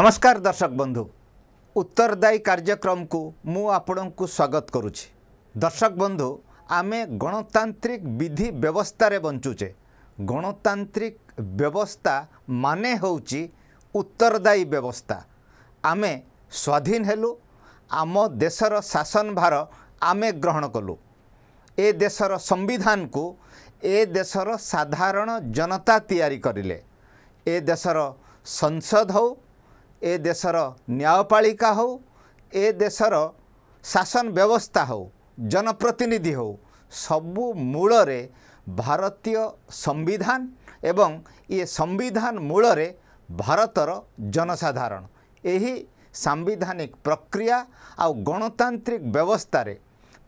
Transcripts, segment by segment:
ନମସ୍କାର ଦର୍ଶକ ବନ୍ଧୁ ଉତ୍ତରଦାୟୀ କାର୍ଯ୍ୟକ୍ରମକୁ ମୁଁ ଆପଣଙ୍କୁ ସ୍ୱାଗତ କରୁଛି ଦର୍ଶକ ବନ୍ଧୁ ଆମେ ଗଣତାନ୍ତ୍ରିକ ବିଧି ବ୍ୟବସ୍ଥାରେ ବଞ୍ଚୁଛେ ଗଣତାନ୍ତ୍ରିକ ବ୍ୟବସ୍ଥା ମାନେ ହେଉଛି ଉତ୍ତରଦାୟୀ ବ୍ୟବସ୍ଥା ଆମେ ସ୍ୱାଧୀନ ହେଲୁ ଆମ ଦେଶର ଶାସନ ଭାର ଆମେ ଗ୍ରହଣ କଲୁ ଏ ଦେଶର ସମ୍ବିଧାନକୁ ଏ ଦେଶର ସାଧାରଣ ଜନତା ତିଆରି କରିଲେ ଏ ଦେଶର ସଂସଦ ହେଉ ଏ ଦେଶର ନ୍ୟାୟପାଳିକା ହେଉ ଏ ଦେଶର ଶାସନ ବ୍ୟବସ୍ଥା ହେଉ ଜନପ୍ରତିନିଧି ହେଉ ସବୁ ମୂଳରେ ଭାରତୀୟ ସମ୍ବିଧାନ ଏବଂ ଇଏ ସମ୍ବିଧାନ ମୂଳରେ ଭାରତର ଜନସାଧାରଣ ଏହି ସାମ୍ବିଧାନିକ ପ୍ରକ୍ରିୟା ଆଉ ଗଣତାନ୍ତ୍ରିକ ବ୍ୟବସ୍ଥାରେ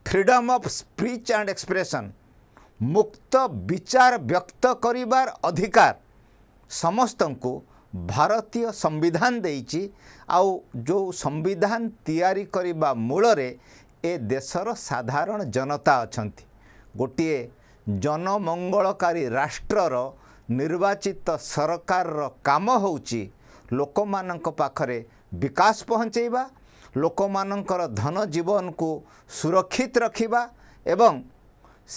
freedom of speech and expression ମୁକ୍ତ ବିଚାର ବ୍ୟକ୍ତ କରିବାର ଅଧିକାର ସମସ୍ତଙ୍କୁ ଭାରତୀୟ ସମ୍ବିଧାନ ଦେଇଛି ଆଉ ଯେଉଁ ସମ୍ବିଧାନ ତିଆରି କରିବା ମୂଳରେ ଏ ଦେଶର ସାଧାରଣ ଜନତା ଅଛନ୍ତି ଗୋଟିଏ ଜନମଙ୍ଗଳକାରୀ ରାଷ୍ଟ୍ରର ନିର୍ବାଚିତ ସରକାରର କାମ ହେଉଛି ଲୋକମାନଙ୍କ ପାଖରେ ବିକାଶ ପହଞ୍ଚାଇବା ଲୋକମାନଙ୍କର ଧନ ଜୀବନକୁ ସୁରକ୍ଷିତ ରଖିବା ଏବଂ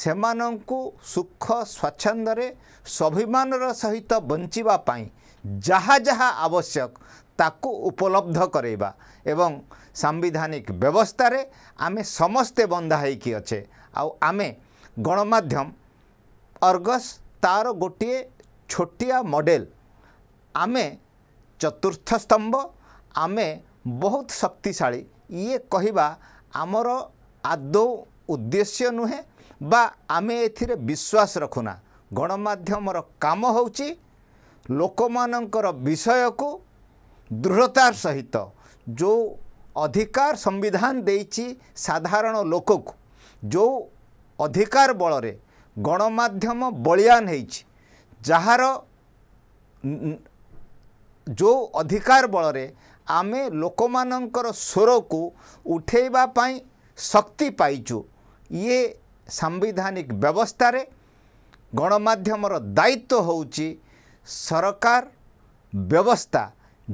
ସେମାନଙ୍କୁ ସୁଖ ସ୍ୱାଚ୍ଛନ୍ଦ୍ୟରେ ସ୍ୱାଭିମାନର ସହିତ ବଞ୍ଚିବା ପାଇଁ ଯାହା ଯାହା ଆବଶ୍ୟକ ତାକୁ ଉପଲବ୍ଧ କରାଇବା ଏବଂ ସାମ୍ବିଧାନିକ ବ୍ୟବସ୍ଥାରେ ଆମେ ସମସ୍ତେ ବନ୍ଧା ହୋଇକି ଅଛେ ଆଉ ଆମେ ଗଣମାଧ୍ୟମ ଅର୍ଗସ୍ ତା'ର ଗୋଟିଏ ଛୋଟିଆ ମଡ଼େଲ ଆମେ ଚତୁର୍ଥ ସ୍ତମ୍ଭ ଆମେ ବହୁତ ଶକ୍ତିଶାଳୀ ଇଏ କହିବା ଆମର ଆଦୌ ଉଦ୍ଦେଶ୍ୟ ନୁହେଁ ବା ଆମେ ଏଥିରେ ବିଶ୍ୱାସ ରଖୁନା ଗଣମାଧ୍ୟମର କାମ ହେଉଛି ଲୋକମାନଙ୍କର ବିଷୟକୁ ଦୃଢ଼ତାର ସହିତ ଯେଉଁ ଅଧିକାର ସମ୍ବିଧାନ ଦେଇଛି ସାଧାରଣ ଲୋକକୁ ଯେଉଁ ଅଧିକାର ବଳରେ ଗଣମାଧ୍ୟମ ବଳିଆନ ହେଇଛି ଯାହାର ଯେଉଁ ଅଧିକାର ବଳରେ ଆମେ ଲୋକମାନଙ୍କର ସ୍ୱରକୁ ଉଠାଇବା ପାଇଁ ଶକ୍ତି ପାଇଛୁ ଇଏ ସାମ୍ବିଧାନିକ ବ୍ୟବସ୍ଥାରେ ଗଣମାଧ୍ୟମର ଦାୟିତ୍ୱ ହେଉଛି ସରକାର ବ୍ୟବସ୍ଥା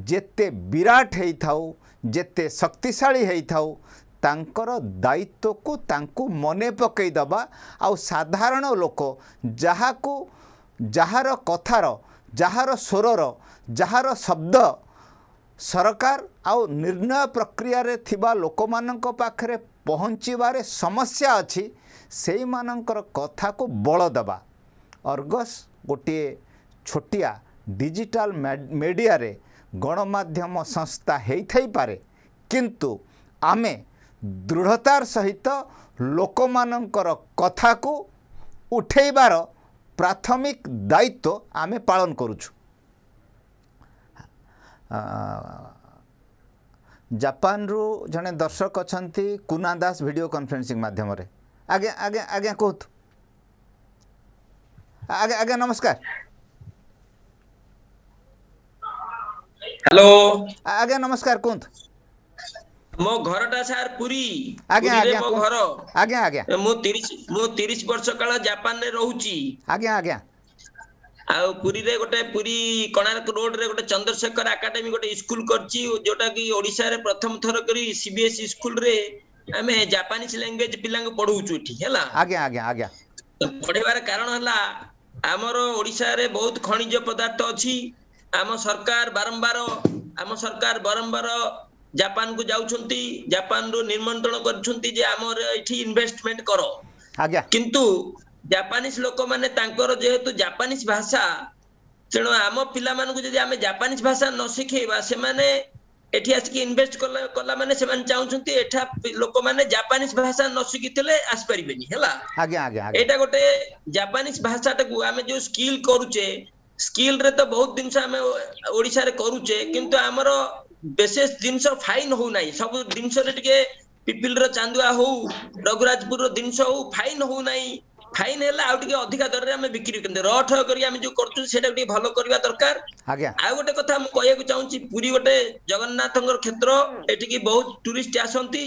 ଯେତେ ବିରାଟ ହେଇଥାଉ ଯେତେ ଶକ୍ତିଶାଳୀ ହେଇଥାଉ ତାଙ୍କର ଦାୟିତ୍ୱକୁ ତାଙ୍କୁ ମନେ ପକାଇଦେବା ଆଉ ସାଧାରଣ ଲୋକ ଯାହାକୁ ଯାହାର କଥାର ଯାହାର ସ୍ୱରର ଯାହାର ଶବ୍ଦ ସରକାର ଆଉ ନିର୍ଣ୍ଣୟ ପ୍ରକ୍ରିୟାରେ ଥିବା ଲୋକମାନଙ୍କ ପାଖରେ ପହଞ୍ଚିବାରେ ସମସ୍ୟା ଅଛି ସେଇମାନଙ୍କର କଥାକୁ ବଳ ଦେବା ଅର୍ଗସ୍ ଗୋଟିଏ ଛୋଟିଆ ଡିଜିଟାଲ ମିଡ଼ିଆରେ ଗଣମାଧ୍ୟମ ସଂସ୍ଥା ହେଇଥାଇପାରେ କିନ୍ତୁ ଆମେ ଦୃଢ଼ତାର ସହିତ ଲୋକମାନଙ୍କର କଥାକୁ ଉଠେଇବାର ପ୍ରାଥମିକ ଦାୟିତ୍ୱ ଆମେ ପାଳନ କରୁଛୁ ଜାପାନରୁ ଜଣେ ଦର୍ଶକ ଅଛନ୍ତି କୁନା ଦାସ ଭିଡ଼ିଓ କନଫରେନ୍ସିଂ ମାଧ୍ୟମରେ ଆଜ୍ଞା ଆଜ୍ଞା ଆଜ୍ଞା କୁହନ୍ତୁ ଆଜ୍ଞା ଆଜ୍ଞା ନମସ୍କାର ହ୍ୟାଲୋ ଆଜ୍ଞା ନମସ୍କାର କୁହନ୍ତୁ ମୋ ଘରଟା ସାର୍ ପୁରୀ ଆଜ୍ଞା ଆଜ୍ଞା ମୋ ଘର ଆଜ୍ଞା ଆଜ୍ଞା ମୁଁ ତିରିଶ ମୁଁ ତିରିଶ ବର୍ଷ କାଳ ଜାପାନରେ ରହୁଛି ଆଜ୍ଞା ଆଜ୍ଞା ଆଉ ପୁରୀରେ ଗୋଟେ ପୁରୀ କୋଣାର୍କ ରୋଡରେ ଗୋଟେ ଚନ୍ଦ୍ରଶେଖର ଏକାଡେମୀ ଗୋଟେ ସ୍କୁଲ କରିଛି ଯୋଉଟା କି ଓଡ଼ିଶାରେ ପ୍ରଥମ ଥର କରି ସିବିଏସ୍ଇ ସ୍କୁଲରେ ଆମେ ଜାପାନିଜ ଲାଙ୍ଗୁଏଜ ପିଲାଙ୍କୁ ପଢଉଛୁ ଏଠି ହେଲା ଆଜ୍ଞା ଆଜ୍ଞା ଆଜ୍ଞା ପଢେଇବାର କାରଣ ହେଲା ଆମର ଓଡ଼ିଶାରେ ବହୁତ ଖଣିଜ ପଦାର୍ଥ ଅଛି ଆମ ସରକାର ବାରମ୍ବାର ଆମ ସରକାର ବାରମ୍ବାର ଜାପାନକୁ ଯାଉଛନ୍ତି ଜାପାନରୁ ନିମନ୍ତ୍ରଣ କରିଛନ୍ତି ଯେ ଆମର ଏଠି ଇନଭେଷ୍ଟମେଣ୍ଟ କର କିନ୍ତୁ ଜାପାନିଜ ଲୋକମାନେ ତାଙ୍କର ଯେହେତୁ ଜାପାନିଜ ଭାଷା ତେଣୁ ଆମ ପିଲାମାନଙ୍କୁ ଯଦି ଆମେ ଜାପାନିଜ ଭାଷା ନ ଶିଖେଇବା ସେମାନେ ଏଠି ଆସିକି ଇନଭେଷ୍ଟ କଲା କଲା ମାନେ ସେମାନେ ଚାହୁଁଛନ୍ତି ଏଠା ଲୋକମାନେ ଜାପାନିଜ ଭାଷା ନ ଶିଖିଥିଲେ ଆସିପାରିବେନି ହେଲା ଏଇଟା ଗୋଟେ ଜାପାନିଜ ଭାଷାଟାକୁ ଆମେ ଯୋଉ ସ୍କିଲ୍ କରୁଛେ ସ୍କିଲ ରେ ତ ବହୁତ ଜିନିଷ ଆମେ ଓଡିଶାରେ କରୁଛେ କିନ୍ତୁ ଆମର ବିଶେଷ ଜିନିଷ ଫାଇନ ହଉନାହିଁ ସବୁ ଜିନିଷରେ ଟିକେ ପିପିଲର ଚାନ୍ଦୁଆ ହଉ ରଘୁରାଜପୁରର ଜିନିଷ ହଉ ଫାଇନ ହଉନାହିଁ ଫାଇନ ହେଲେ ଆଉ ଟିକେ ଅଧିକା ଦରରେ ଆମେ ବିକ୍ରି କରନ୍ତି ରଠ କରି ଆମେ ଯୋଉ କରୁଛୁ ସେଇଟା ଟିକେ ଭଲ କରିବା ଦରକାର ଆଉ ଗୋଟେ କଥା ମୁଁ କହିବାକୁ ଚାହୁଁଛି ପୁରୀ ଗୋଟେ ଜଗନ୍ନାଥଙ୍କର କ୍ଷେତ୍ର ଏଠିକି ବହୁତ ଟୁରିଷ୍ଟ ଆସନ୍ତି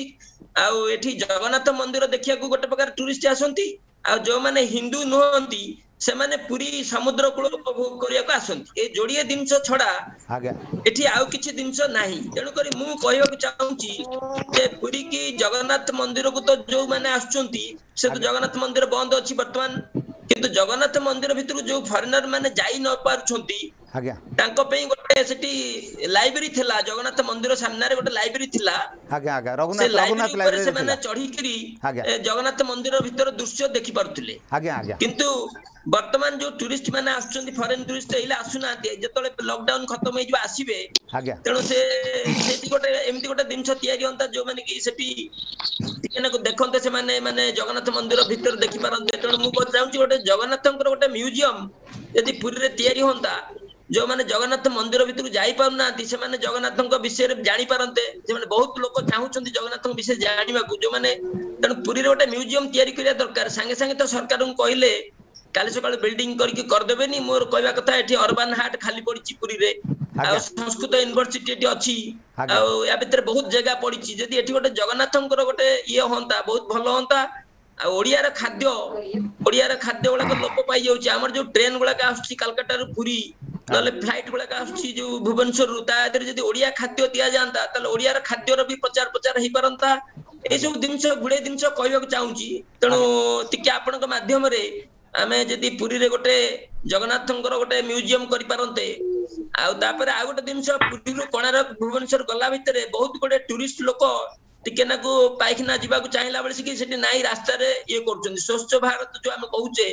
ଆଉ ଏଠି ଜଗନ୍ନାଥ ମନ୍ଦିର ଦେଖିବାକୁ ଗୋଟେ ପ୍ରକାର ଟୁରିଷ୍ଟ ଆସନ୍ତି ଆଉ ଯୋଉମାନେ ହିନ୍ଦୁ ନୁହନ୍ତି ସେମାନେ ପୁରୀ ସମୁଦ୍ର କୂଳ ଉପଭୋଗ କରିବାକୁ ଆସନ୍ତି ଏ ଯୋଡିଏ ଜିନିଷ ଛଡା ଏଠି ଆଉ କିଛି ଜିନିଷ ନାହିଁ ତେଣୁକରି ମୁଁ କହିବାକୁ ଚାହୁଁଛି ଯେ ପୁରୀ କି ଜଗନ୍ନାଥ ମନ୍ଦିରକୁ ତ ଯୋଉମାନେ ଆସୁଛନ୍ତି ସେ ତ ଜଗନ୍ନାଥ ମନ୍ଦିର ବନ୍ଦ ଅଛି ବର୍ତ୍ତମାନ କିନ୍ତୁ ଜଗନ୍ନାଥ ମନ୍ଦିର ଭିତରକୁ ଯୋଉ ଫରେନର ମାନେ ଯାଇ ନ ପାରୁଛନ୍ତି ତାଙ୍କ ପାଇଁ ଗୋଟେ ସେଠି ଲାଇବ୍ରେରୀ ଥିଲା ଜଗନ୍ନାଥ ମନ୍ଦିର ସାମ୍ନାରେ ଗୋଟେ ଲାଇବ୍ରେରୀ ଥିଲା ସେ ଲାଇବ୍ରେରୀ ସେମାନେ ଚଢିକିରି ଜଗନ୍ନାଥ ମନ୍ଦିର ଭିତର ଦୃଶ୍ୟ ଦେଖି ପାରୁଥିଲେ କିନ୍ତୁ ବର୍ତ୍ତମାନ ଯୋଉ ଟୁରିଷ୍ଟ ମାନେ ଆସୁଛନ୍ତି ଫରେନ ଟୁରିଷ୍ଟ ହେଲେ ଆସୁନାହାନ୍ତି ଯେତେବେଳେ ଲକଡାଉନ ଖତମ ହେଇଯିବ ଆସିବେ ତେଣୁ ସେ ସେଠି ଗୋଟେ ଏମିତି ଗୋଟେ ଜିନିଷ ତିଆରି ହୁଅନ୍ତା ଯୋଉମାନେ କି ସେଠି ଦେଖନ୍ତେ ସେମାନେ ମାନେ ଜଗନ୍ନାଥ ମନ୍ଦିର ଭିତରେ ଦେଖିପାରନ୍ତେ ତେଣୁ ମୁଁ ଚାହୁଁଛି ଗୋଟେ ଜଗନ୍ନାଥଙ୍କର ଗୋଟେ ମ୍ୟୁଜିୟମ ଯଦି ପୁରୀରେ ତିଆରି ହୁଅନ୍ତା ଯୋଉମାନେ ଜଗନ୍ନାଥ ମନ୍ଦିର ଭିତରକୁ ଯାଇପାରୁନାହାନ୍ତି ସେମାନେ ଜଗନ୍ନାଥଙ୍କ ବିଷୟରେ ଜାଣିପାରନ୍ତେ ସେମାନେ ବହୁତ ଲୋକ ଚାହୁଁଛନ୍ତି ଜଗନ୍ନାଥଙ୍କ ବିଷୟରେ ଜାଣିବାକୁ ଯୋଉମାନେ ତେଣୁ ପୁରୀରେ ଗୋଟେ ମ୍ୟୁଜିୟମ ତିଆରି କରିବା ଦରକାର ସାଙ୍ଗେ ସାଙ୍ଗେ ତ ସରକାରଙ୍କୁ କହିଲେ কালি সকালে বিল্ডিং করিকি করদেবেনি মোর কইবা কথা এটি অরবান হাট খালি পড়িছি পুরীরে ଆଉ ସଂସ୍କୃତ ୟୁନିଭର୍ସିଟି ଏଠି ଅଛି ଆଉ ୟା ଭିତରେ ବହୁତ ଜାଗା ପଡିଛି ଯଦି ଏଠି ଗୋଟେ ଜଗନ୍ନାଥଙ୍କର ଗୋଟେ ଇଏ ହୁଅନ୍ତା ବହୁତ ଭଲ ହୁଅନ୍ତା ଆଉ ଓଡିଆର ଖାଦ୍ୟ ଓଡିଆର ଖାଦ୍ୟ ଗୁଡାକ ଲୋପ ପାଇଯାଉଛି ଆମର ଯୋଉ ଟ୍ରେନ ଗୁଡାକ ଆସୁଛି କାଲକାଟାରୁ ପୁରୀ ନହେଲେ ଫ୍ଲାଇଟ ଗୁଡାକ ଆସୁଛି ଯୋଉ ଭୁବନେଶ୍ୱରରୁ ତା ଦେହରେ ଯଦି ଓଡିଆ ଖାଦ୍ୟ ଦିଆଯାଆନ୍ତା ତାହେଲେ ଓଡିଆର ଖାଦ୍ୟର ବି ପ୍ରଚାର ପ୍ରଚାର ହେଇପାରନ୍ତା ଏଇସବୁ ଜିନିଷ ଗୁଡେ ଜିନିଷ କହିବାକୁ ଚାହୁଁଛି ତେଣୁ ଟିକେ ଆପଣଙ୍କ ମାଧ୍ୟମରେ ଆମେ ଯଦି ପୁରୀରେ ଗୋଟେ ଜଗନ୍ନାଥଙ୍କର ଗୋଟେ ମ୍ୟୁଜିୟମ କରିପାରନ୍ତେ ଆଉ ତାପରେ ଆଉ ଗୋଟେ ଜିନିଷ ପୁରୀରୁ କୋଣାର୍କ ଭୁବନେଶ୍ୱର ଗଲା ଭିତରେ ବହୁତ ଗୁଡେ ଟୁରିଷ୍ଟ ଲୋକ ଟିକେ ନାକୁ ପାଇଖାନା ଯିବାକୁ ଚାହିଁଲା ବେଳେ ସେଠି ସେଠି ନାଇଁ ରାସ୍ତାରେ ଇଏ କରୁଛନ୍ତି ସ୍ୱଚ୍ଛ ଭାରତ ଯୋଉ ଆମେ କହୁଛେ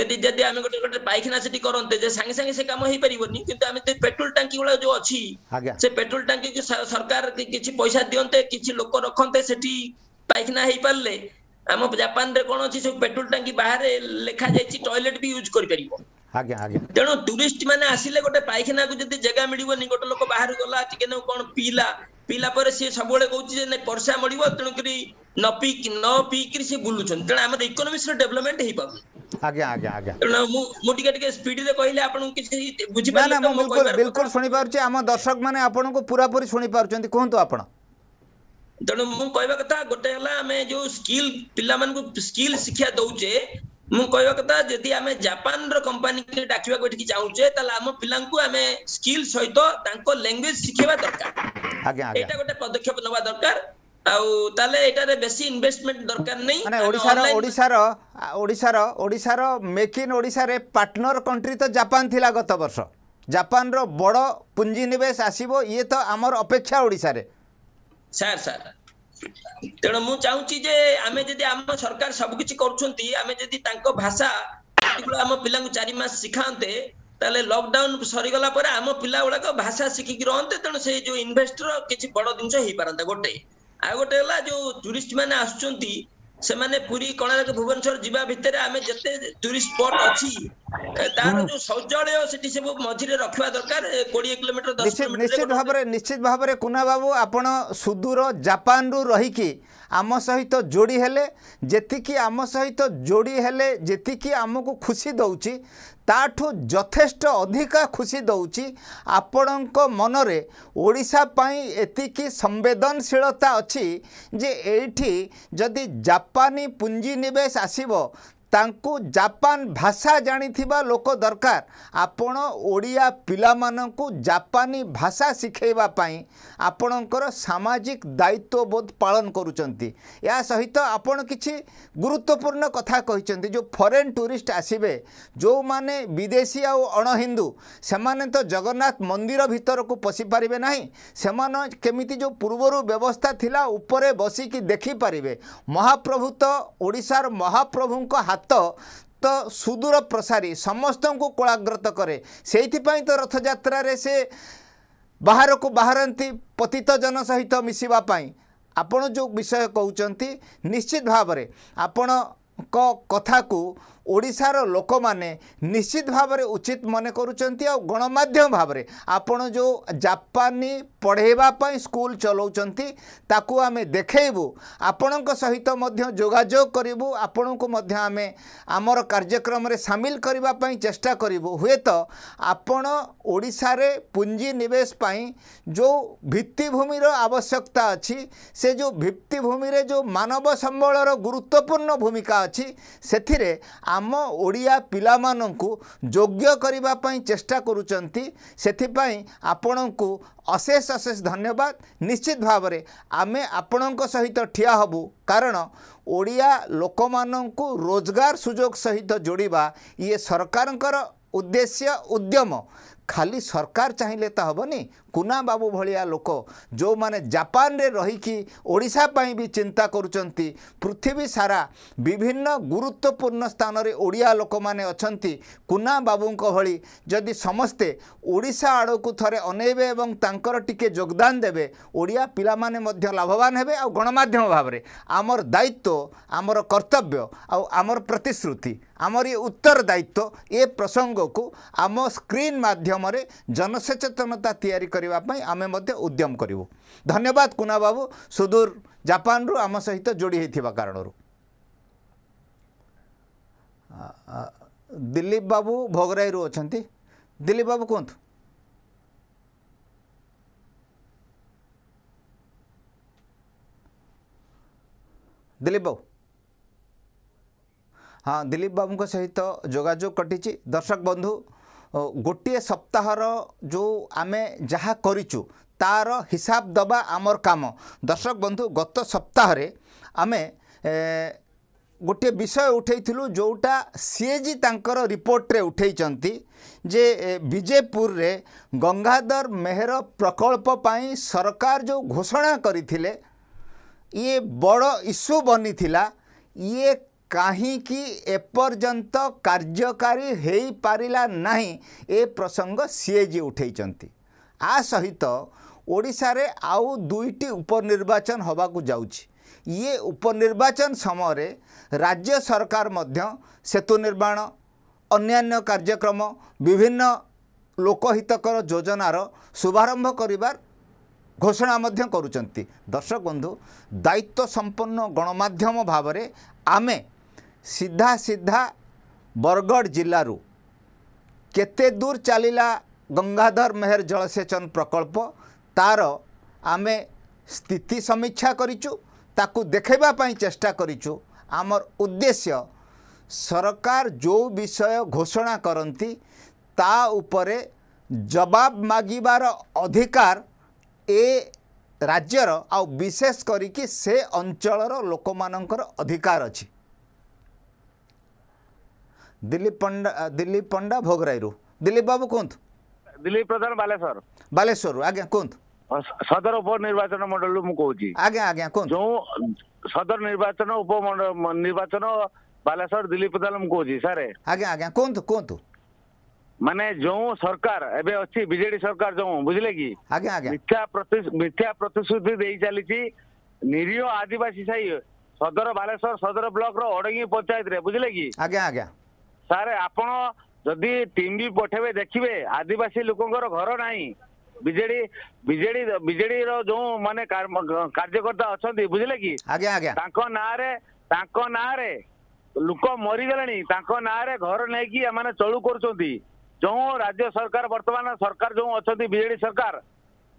ଯଦି ଯଦି ଆମେ ଗୋଟେ ଗୋଟେ ପାଇଖାନା ସେଠି କରନ୍ତେ ଯେ ସାଙ୍ଗେ ସାଙ୍ଗେ ସେ କାମ ହେଇପାରିବନି କିନ୍ତୁ ଆମେ ପେଟ୍ରୋଲ ଟାଙ୍କି ଗୁଡା ଯୋଉ ଅଛି ସେ ପେଟ୍ରୋଲ ଟାଙ୍କିକୁ ସରକାର କିଛି ପଇସା ଦିଅନ୍ତେ କିଛି ଲୋକ ରଖନ୍ତେ ସେଠି ପାଇଖାନା ହେଇପାରିଲେ ଆମ ଜାପାନରେ କଣ ଅଛି ସବୁ ପେଟ୍ରୋଲ ଟାଙ୍କି ବାହାରେ ଲେଖାଯାଇଛି ଟଏଲେଟ୍ ବି ୟୁଜ୍ କରିପାରିବ ଆଜ୍ଞା ଆଜ୍ଞା ତେଣୁ ଟୁରିଷ୍ଟ ମାନେ ଆସିଲେ ଗୋଟେ ପାଇଖାନାକୁ ଯଦି ଜାଗା ମିଳିବନି ଗୋଟେ ଲୋକ ବାହାରୁ ଗଲା ଟିକେ କଣ ପିଇଲା ପିଇଲା ପରେ ସିଏ ସବୁବେଳେ କହୁଛି ଯେ ନାଇଁ ପରସା ମିଳିବ ତେଣୁକରି ନ ପିଇକି ନ ପିଇକିରି ସେ ବୁଲୁଛନ୍ତି ତେଣୁ ଆମର ଇକୋନୋମିକ୍ସର ଡେଭଲପମେଣ୍ଟ ହେଇପାରୁନି ଆଜ୍ଞା ଆଜ୍ଞା ଆଜ୍ଞା ତେଣୁ ମୁଁ ମୁଁ ଟିକେ ଟିକେ ସ୍ପିଡରେ କହିଲେ ଆପଣଙ୍କୁ କିଛି ବୁଝିପାରିଲେ ବିଲକୁଲ ଶୁଣିପାରୁଛି ଆମ ଦର୍ଶକ ମାନେ ଆପଣଙ୍କୁ ପୁରାପୁରି ଶୁଣିପାରୁଛନ୍ତି କୁହନ୍ତୁ ଆପଣ ତେଣୁ ମୁଁ କହିବା କଥା ଗୋଟେ ହେଲା ଆମେ ଯୋଉ ସ୍କିଲ ପିଲାମାନଙ୍କୁ ସ୍କିଲ ଶିକ୍ଷା ଦଉଛେ ମୁଁ କହିବା କଥା ଯଦି ଆମେ ଜାପାନର କମ୍ପାନୀକୁ ଡାକିବାକୁ ଏଠିକି ଚାହୁଁଛେ ତାହେଲେ ଆମ ପିଲାଙ୍କୁ ଆମେ ସ୍କିଲ ସହିତ ତାଙ୍କ ଲାଙ୍ଗୁଏଜ ଶିଖେଇବା ଦରକାର ଏଇଟା ଗୋଟେ ପଦକ୍ଷେପ ନବା ଦରକାର ଆଉ ତାହେଲେ ଏଟାରେ ବେଶୀ ଇନଭେଷ୍ଟମେଣ୍ଟ ଦରକାର ନାହିଁ ମାନେ ଓଡ଼ିଶାର ଓଡ଼ିଶାର ଓଡ଼ିଶାର ଓଡ଼ିଶାର ମେକ୍ ଇନ୍ ଓଡ଼ିଶାରେ ପାର୍ଟନର କଣ୍ଟ୍ରି ତ ଜାପାନ ଥିଲା ଗତ ବର୍ଷ ଜାପାନର ବଡ଼ ପୁଞ୍ଜି ନିବେଶ ଆସିବ ଇଏ ତ ଆମର ଅପେକ୍ଷା ଓଡ଼ିଶାରେ ସାର୍ ସାର୍ ତେଣୁ ମୁଁ ଚାହୁଁଛି ଯେ ଆମେ ଯଦି ଆମ ସରକାର ସବୁକିଛି କରୁଛନ୍ତି ଆମେ ଯଦି ତାଙ୍କ ଭାଷା ଆମ ପିଲାଙ୍କୁ ଚାରି ମାସ ଶିଖାନ୍ତେ ତାହେଲେ ଲକଡାଉନ ସରିଗଲା ପରେ ଆମ ପିଲା ଗୁଡାକ ଭାଷା ଶିଖିକି ରହନ୍ତେ ତେଣୁ ସେଇ ଯୋଉ ଇନଭେଷ୍ଟର କିଛି ବଡ ଜିନିଷ ହେଇପାରନ୍ତା ଗୋଟେ ଆଉ ଗୋଟେ ହେଲା ଯୋଉ ଟୁରିଷ୍ଟ ମାନେ ଆସୁଛନ୍ତି ସେମାନେ ପୁରୀ କୋଣାର୍କ ଭୁବନେଶ୍ୱର ଯିବା ଭିତରେ ଆମେ ଯେତେ ଟୁରିଷ୍ଟ ସ୍ପଟ ଅଛି ତାର ଯୋଉ ଶୌଚାଳୟ ସେଠି ସବୁ ମଝିରେ ରଖିବା ଦରକାର କୋଡିଏ କିଲୋମିଟର ନିଶ୍ଚିତ ଭାବରେ ନିଶ୍ଚିତ ଭାବରେ କୁନା ବାବୁ ଆପଣ ସୁଦୂର ଜାପାନରୁ ରହିକି ଆମ ସହିତ ଯୋଡ଼ି ହେଲେ ଯେତିକି ଆମ ସହିତ ଯୋଡ଼ି ହେଲେ ଯେତିକି ଆମକୁ ଖୁସି ଦେଉଛି ତାଠୁ ଯଥେଷ୍ଟ ଅଧିକା ଖୁସି ଦେଉଛି ଆପଣଙ୍କ ମନରେ ଓଡ଼ିଶା ପାଇଁ ଏତିକି ସମ୍ବେଦନଶୀଳତା ଅଛି ଯେ ଏଇଠି ଯଦି ଜାପାନୀ ପୁଞ୍ଜିନିବେଶ ଆସିବ ତାଙ୍କୁ ଜାପାନ ଭାଷା ଜାଣିଥିବା ଲୋକ ଦରକାର ଆପଣ ଓଡ଼ିଆ ପିଲାମାନଙ୍କୁ ଜାପାନୀ ଭାଷା ଶିଖାଇବା ପାଇଁ ଆପଣଙ୍କର ସାମାଜିକ ଦାୟିତ୍ୱବୋଧ ପାଳନ କରୁଛନ୍ତି ଏହା ସହିତ ଆପଣ କିଛି ଗୁରୁତ୍ୱପୂର୍ଣ୍ଣ କଥା କହିଛନ୍ତି ଯେଉଁ ଫରେନ୍ ଟୁରିଷ୍ଟ ଆସିବେ ଯେଉଁମାନେ ବିଦେଶୀ ଆଉ ଅଣହିନ୍ଦୁ ସେମାନେ ତ ଜଗନ୍ନାଥ ମନ୍ଦିର ଭିତରକୁ ପଶିପାରିବେ ନାହିଁ ସେମାନେ କେମିତି ଯେଉଁ ପୂର୍ବରୁ ବ୍ୟବସ୍ଥା ଥିଲା ଉପରେ ବସିକି ଦେଖିପାରିବେ ମହାପ୍ରଭୁ ତ ଓଡ଼ିଶାର ମହାପ୍ରଭୁଙ୍କ ହାତ ଜାତ ତ ସୁଦୂର ପ୍ରସାରୀ ସମସ୍ତଙ୍କୁ କୋଳାଗ୍ରତ କରେ ସେଇଥିପାଇଁ ତ ରଥଯାତ୍ରାରେ ସେ ବାହାରକୁ ବାହାରନ୍ତି ପତିତ ଜନ ସହିତ ମିଶିବା ପାଇଁ ଆପଣ ଯେଉଁ ବିଷୟ କହୁଛନ୍ତି ନିଶ୍ଚିତ ଭାବରେ ଆପଣଙ୍କ କଥାକୁ ଓଡ଼ିଶାର ଲୋକମାନେ ନିଶ୍ଚିତ ଭାବରେ ଉଚିତ ମନେ କରୁଛନ୍ତି ଆଉ ଗଣମାଧ୍ୟମ ଭାବରେ ଆପଣ ଯେଉଁ ଜାପାନୀ ପଢ଼େଇବା ପାଇଁ ସ୍କୁଲ ଚଲାଉଛନ୍ତି ତାକୁ ଆମେ ଦେଖେଇବୁ ଆପଣଙ୍କ ସହିତ ମଧ୍ୟ ଯୋଗାଯୋଗ କରିବୁ ଆପଣଙ୍କୁ ମଧ୍ୟ ଆମେ ଆମର କାର୍ଯ୍ୟକ୍ରମରେ ସାମିଲ କରିବା ପାଇଁ ଚେଷ୍ଟା କରିବୁ ହୁଏତ ଆପଣ ଓଡ଼ିଶାରେ ପୁଞ୍ଜିନିବେଶ ପାଇଁ ଯେଉଁ ଭିତ୍ତିଭୂମିର ଆବଶ୍ୟକତା ଅଛି ସେ ଯେଉଁ ଭିତ୍ତିଭୂମିରେ ଯେଉଁ ମାନବ ସମ୍ବଳର ଗୁରୁତ୍ୱପୂର୍ଣ୍ଣ ଭୂମିକା ଅଛି ସେଥିରେ ଆମ ଆମ ଓଡ଼ିଆ ପିଲାମାନଙ୍କୁ ଯୋଗ୍ୟ କରିବା ପାଇଁ ଚେଷ୍ଟା କରୁଛନ୍ତି ସେଥିପାଇଁ ଆପଣଙ୍କୁ ଅଶେଷ ଅଶେଷ ଧନ୍ୟବାଦ ନିଶ୍ଚିତ ଭାବରେ ଆମେ ଆପଣଙ୍କ ସହିତ ଠିଆ ହେବୁ କାରଣ ଓଡ଼ିଆ ଲୋକମାନଙ୍କୁ ରୋଜଗାର ସୁଯୋଗ ସହିତ ଯୋଡ଼ିବା ଇଏ ସରକାରଙ୍କର ଉଦ୍ଦେଶ୍ୟ ଉଦ୍ୟମ ଖାଲି ସରକାର ଚାହିଁଲେ ତ ହେବନି କୁନା ବାବୁ ଭଳିଆ ଲୋକ ଯେଉଁମାନେ ଜାପାନରେ ରହିକି ଓଡ଼ିଶା ପାଇଁ ବି ଚିନ୍ତା କରୁଛନ୍ତି ପୃଥିବୀ ସାରା ବିଭିନ୍ନ ଗୁରୁତ୍ୱପୂର୍ଣ୍ଣ ସ୍ଥାନରେ ଓଡ଼ିଆ ଲୋକମାନେ ଅଛନ୍ତି କୁନା ବାବୁଙ୍କ ଭଳି ଯଦି ସମସ୍ତେ ଓଡ଼ିଶା ଆଡ଼କୁ ଥରେ ଅନେଇବେ ଏବଂ ତାଙ୍କର ଟିକେ ଯୋଗଦାନ ଦେବେ ଓଡ଼ିଆ ପିଲାମାନେ ମଧ୍ୟ ଲାଭବାନ ହେବେ ଆଉ ଗଣମାଧ୍ୟମ ଭାବରେ ଆମର ଦାୟିତ୍ୱ ଆମର କର୍ତ୍ତବ୍ୟ ଆଉ ଆମର ପ୍ରତିଶ୍ରୁତି ଆମର ଏ ଉତ୍ତରଦାୟିତ୍ୱ ଏ ପ୍ରସଙ୍ଗକୁ ଆମ ସ୍କ୍ରିନ୍ ମାଧ୍ୟମରେ ଜନସଚେତନତା ତିଆରି କରିବା ପାଇଁ ଆମେ ମଧ୍ୟ ଉଦ୍ୟମ କରିବୁ ଧନ୍ୟବାଦ କୁନା ବାବୁ ସୁଦୂର ଜାପାନରୁ ଆମ ସହିତ ଯୋଡ଼ି ହୋଇଥିବା କାରଣରୁ ଦିଲ୍ଲୀପ ବାବୁ ଭୋଗରାଇରୁ ଅଛନ୍ତି ଦିଲ୍ଲୀପ ବାବୁ କୁହନ୍ତୁ ଦିଲ୍ଲୀପ ବାବୁ ହଁ ଦିଲୀପ ବାବୁଙ୍କ ସହିତ ଯୋଗାଯୋଗ କଟିଛି ଦର୍ଶକ ବନ୍ଧୁ ଗୋଟିଏ ସପ୍ତାହର ଯେଉଁ ଆମେ ଯାହା କରିଛୁ ତାର ହିସାବ ଦେବା ଆମର କାମ ଦର୍ଶକ ବନ୍ଧୁ ଗତ ସପ୍ତାହରେ ଆମେ ଗୋଟିଏ ବିଷୟ ଉଠାଇଥିଲୁ ଯେଉଁଟା ସିଏଜି ତାଙ୍କର ରିପୋର୍ଟରେ ଉଠାଇଛନ୍ତି ଯେ ବିଜେପୁରରେ ଗଙ୍ଗାଧର ମେହେର ପ୍ରକଳ୍ପ ପାଇଁ ସରକାର ଯେଉଁ ଘୋଷଣା କରିଥିଲେ ଇଏ ବଡ଼ ଇସ୍ୟୁ ବନିଥିଲା ଇଏ କାହିଁକି ଏପର୍ଯ୍ୟନ୍ତ କାର୍ଯ୍ୟକାରୀ ହୋଇପାରିଲା ନାହିଁ ଏ ପ୍ରସଙ୍ଗ ସିଏଜି ଉଠାଇଛନ୍ତି ଆ ସହିତ ଓଡ଼ିଶାରେ ଆଉ ଦୁଇଟି ଉପନିର୍ବାଚନ ହେବାକୁ ଯାଉଛି ଇଏ ଉପନିର୍ବାଚନ ସମୟରେ ରାଜ୍ୟ ସରକାର ମଧ୍ୟ ସେତୁ ନିର୍ମାଣ ଅନ୍ୟାନ୍ୟ କାର୍ଯ୍ୟକ୍ରମ ବିଭିନ୍ନ ଲୋକହିତକର ଯୋଜନାର ଶୁଭାରମ୍ଭ କରିବାର ଘୋଷଣା ମଧ୍ୟ କରୁଛନ୍ତି ଦର୍ଶକ ବନ୍ଧୁ ଦାୟିତ୍ୱ ସମ୍ପନ୍ନ ଗଣମାଧ୍ୟମ ଭାବରେ ଆମେ ସିଧା ସିଧା ବରଗଡ଼ ଜିଲ୍ଲାରୁ କେତେ ଦୂର ଚାଲିଲା ଗଙ୍ଗାଧର ମେହେର ଜଳସେଚନ ପ୍ରକଳ୍ପ ତାର ଆମେ ସ୍ଥିତି ସମୀକ୍ଷା କରିଛୁ ତାକୁ ଦେଖେଇବା ପାଇଁ ଚେଷ୍ଟା କରିଛୁ ଆମର ଉଦ୍ଦେଶ୍ୟ ସରକାର ଯେଉଁ ବିଷୟ ଘୋଷଣା କରନ୍ତି ତା ଉପରେ ଜବାବ ମାଗିବାର ଅଧିକାର ଏ ରାଜ୍ୟର ଆଉ ବିଶେଷ କରିକି ସେ ଅଞ୍ଚଳର ଲୋକମାନଙ୍କର ଅଧିକାର ଅଛି दिलीप पंडा दिलीप पंडा भोगराई रु दिलीप बाबू कोंत दिलीप प्रधान बालेश्वर बालेश्वर आ कोंत सदर उपनिर्वाचन मंडल मु कोची आ गया आ गया जो सदर निर्वाचन उपमंडल निर्वाचन बालेश्वर दिलीप प्रधान मु कोची सारे आ गया कोंत कोंत माने जो सरकार एबे अछि बीजेडी सरकार जो बुझले की आ गया मिथ्या प्रति मिथ्या प्रतिश्रुति देई चली छी निरीय आदिवासी साई सदर बालेश्वर सदर ब्लॉक रो ओडंगी पंचायत रे बुझले की आ गया ସାର୍ ଆପଣ ଯଦି ଟିମ୍ ବି ପଠେଇବେ ଦେଖିବେ ଆଦିବାସୀ ଲୋକଙ୍କର ଘର ନାହିଁ ବିଜେଡି ବିଜେଡି ବିଜେଡିର ଯୋଉ ମାନେ କାର୍ଯ୍ୟକର୍ତ୍ତା ଅଛନ୍ତି ବୁଝିଲେ କି ଆଜ୍ଞା ଆଜ୍ଞା ତାଙ୍କ ନାଁରେ ତାଙ୍କ ନାଁରେ ଲୋକ ମରିଗଲେଣି ତାଙ୍କ ନାଁରେ ଘର ନେଇକି ଏମାନେ ଚଳୁ କରୁଛନ୍ତି ଯୋଉ ରାଜ୍ୟ ସରକାର ବର୍ତ୍ତମାନ ସରକାର ଯୋଉ ଅଛନ୍ତି ବିଜେଡି ସରକାର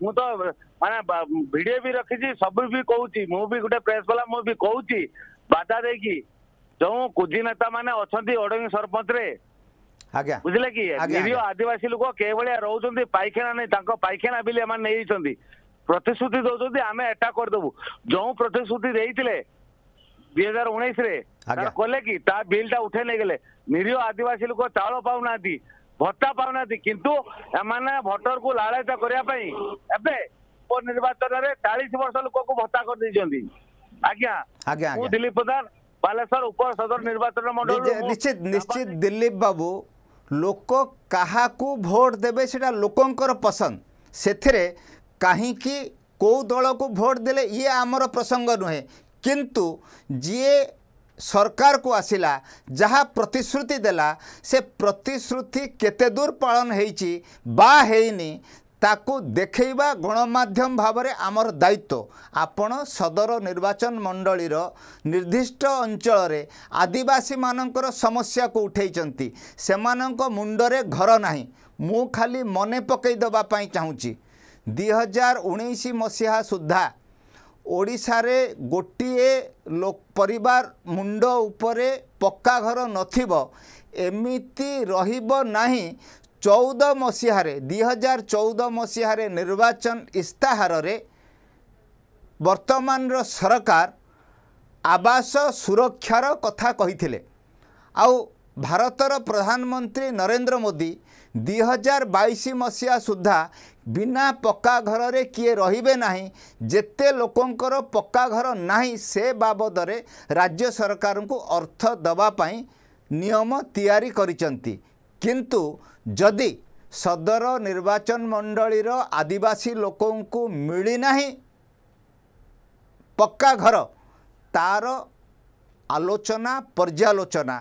ମୁଁ ତ ମାନେ ଭିଡିଓ ବି ରଖିଛି ସବୁ ବି କହୁଛି ମୁଁ ବି ଗୋଟେ ପ୍ରେସ୍ ବାଲା ମୁଁ ବି କହୁଛି ବାଧା ଦେଇକି जो कुजी नेता मान अच्छा अड़ंग सरपंच बुझला कि आदिवासी लोक के रोचान पायखाना नहीं पायखाना बिल प्रतिश्रुति दौंस आम एटा करदेबू जो प्रतिश्रुति दुहजार उन्नीस कले कि बिल टा उठे नहीं गले निरीह आदिवासी लोक चाउल पा ना भत्ता पा ना कि भोटर को लालायत करने उपनिर्वाचन चालीस वर्ष लोक को भत्ता कर दिल्ली प्रधान निश्चित निश्चित दिलीप बाबू लोक क्या भोट देवे से लोकंर पसंद से कहीं कौ दल को भोट दे आमर प्रसंग नुहे किंतु जी सरकार को आसला जहाँ प्रतिश्रुति दे प्रतिश्रुति केते पालन होनी ତାକୁ ଦେଖେଇବା ଗଣମାଧ୍ୟମ ଭାବରେ ଆମର ଦାୟିତ୍ୱ ଆପଣ ସଦର ନିର୍ବାଚନ ମଣ୍ଡଳୀର ନିର୍ଦ୍ଦିଷ୍ଟ ଅଞ୍ଚଳରେ ଆଦିବାସୀମାନଙ୍କର ସମସ୍ୟାକୁ ଉଠାଇଛନ୍ତି ସେମାନଙ୍କ ମୁଣ୍ଡରେ ଘର ନାହିଁ ମୁଁ ଖାଲି ମନେ ପକାଇ ଦେବା ପାଇଁ ଚାହୁଁଛି ଦୁଇହଜାର ଉଣେଇଶ ମସିହା ସୁଦ୍ଧା ଓଡ଼ିଶାରେ ଗୋଟିଏ ପରିବାର ମୁଣ୍ଡ ଉପରେ ପକ୍କା ଘର ନଥିବ ଏମିତି ରହିବ ନାହିଁ ଚଉଦ ମସିହାରେ ଦୁଇହଜାର ଚଉଦ ମସିହାରେ ନିର୍ବାଚନ ଇସ୍ତାହାରରେ ବର୍ତ୍ତମାନର ସରକାର ଆବାସ ସୁରକ୍ଷାର କଥା କହିଥିଲେ ଆଉ ଭାରତର ପ୍ରଧାନମନ୍ତ୍ରୀ ନରେନ୍ଦ୍ର ମୋଦି ଦୁଇହଜାର ବାଇଶ ମସିହା ସୁଦ୍ଧା ବିନା ପକ୍କା ଘରରେ କିଏ ରହିବେ ନାହିଁ ଯେତେ ଲୋକଙ୍କର ପକ୍କା ଘର ନାହିଁ ସେ ବାବଦରେ ରାଜ୍ୟ ସରକାରଙ୍କୁ ଅର୍ଥ ଦେବା ପାଇଁ ନିୟମ ତିଆରି କରିଛନ୍ତି କିନ୍ତୁ ଯଦି ସଦର ନିର୍ବାଚନ ମଣ୍ଡଳୀର ଆଦିବାସୀ ଲୋକଙ୍କୁ ମିଳିନାହିଁ ପକ୍କା ଘର ତା'ର ଆଲୋଚନା ପର୍ଯ୍ୟାଲୋଚନା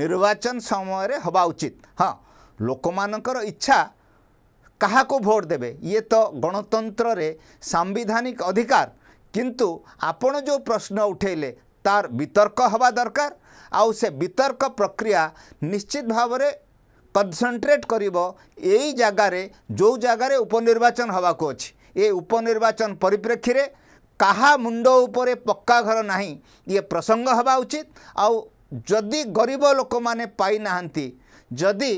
ନିର୍ବାଚନ ସମୟରେ ହେବା ଉଚିତ ହଁ ଲୋକମାନଙ୍କର ଇଚ୍ଛା କାହାକୁ ଭୋଟ୍ ଦେବେ ଇଏ ତ ଗଣତନ୍ତ୍ରରେ ସାମ୍ବିଧାନିକ ଅଧିକାର କିନ୍ତୁ ଆପଣ ଯେଉଁ ପ୍ରଶ୍ନ ଉଠାଇଲେ ତାର ବିତର୍କ ହେବା ଦରକାର ଆଉ ସେ ବିତର୍କ ପ୍ରକ୍ରିୟା ନିଶ୍ଚିତ ଭାବରେ କନସେନଟ୍ରେଟ୍ କରିବ ଏଇ ଜାଗାରେ ଯେଉଁ ଜାଗାରେ ଉପନିର୍ବାଚନ ହେବାକୁ ଅଛି ଏ ଉପନିର୍ବାଚନ ପରିପ୍ରେକ୍ଷୀରେ କାହା ମୁଣ୍ଡ ଉପରେ ପକ୍କା ଘର ନାହିଁ ଇଏ ପ୍ରସଙ୍ଗ ହେବା ଉଚିତ ଆଉ ଯଦି ଗରିବ ଲୋକମାନେ ପାଇନାହାନ୍ତି ଯଦି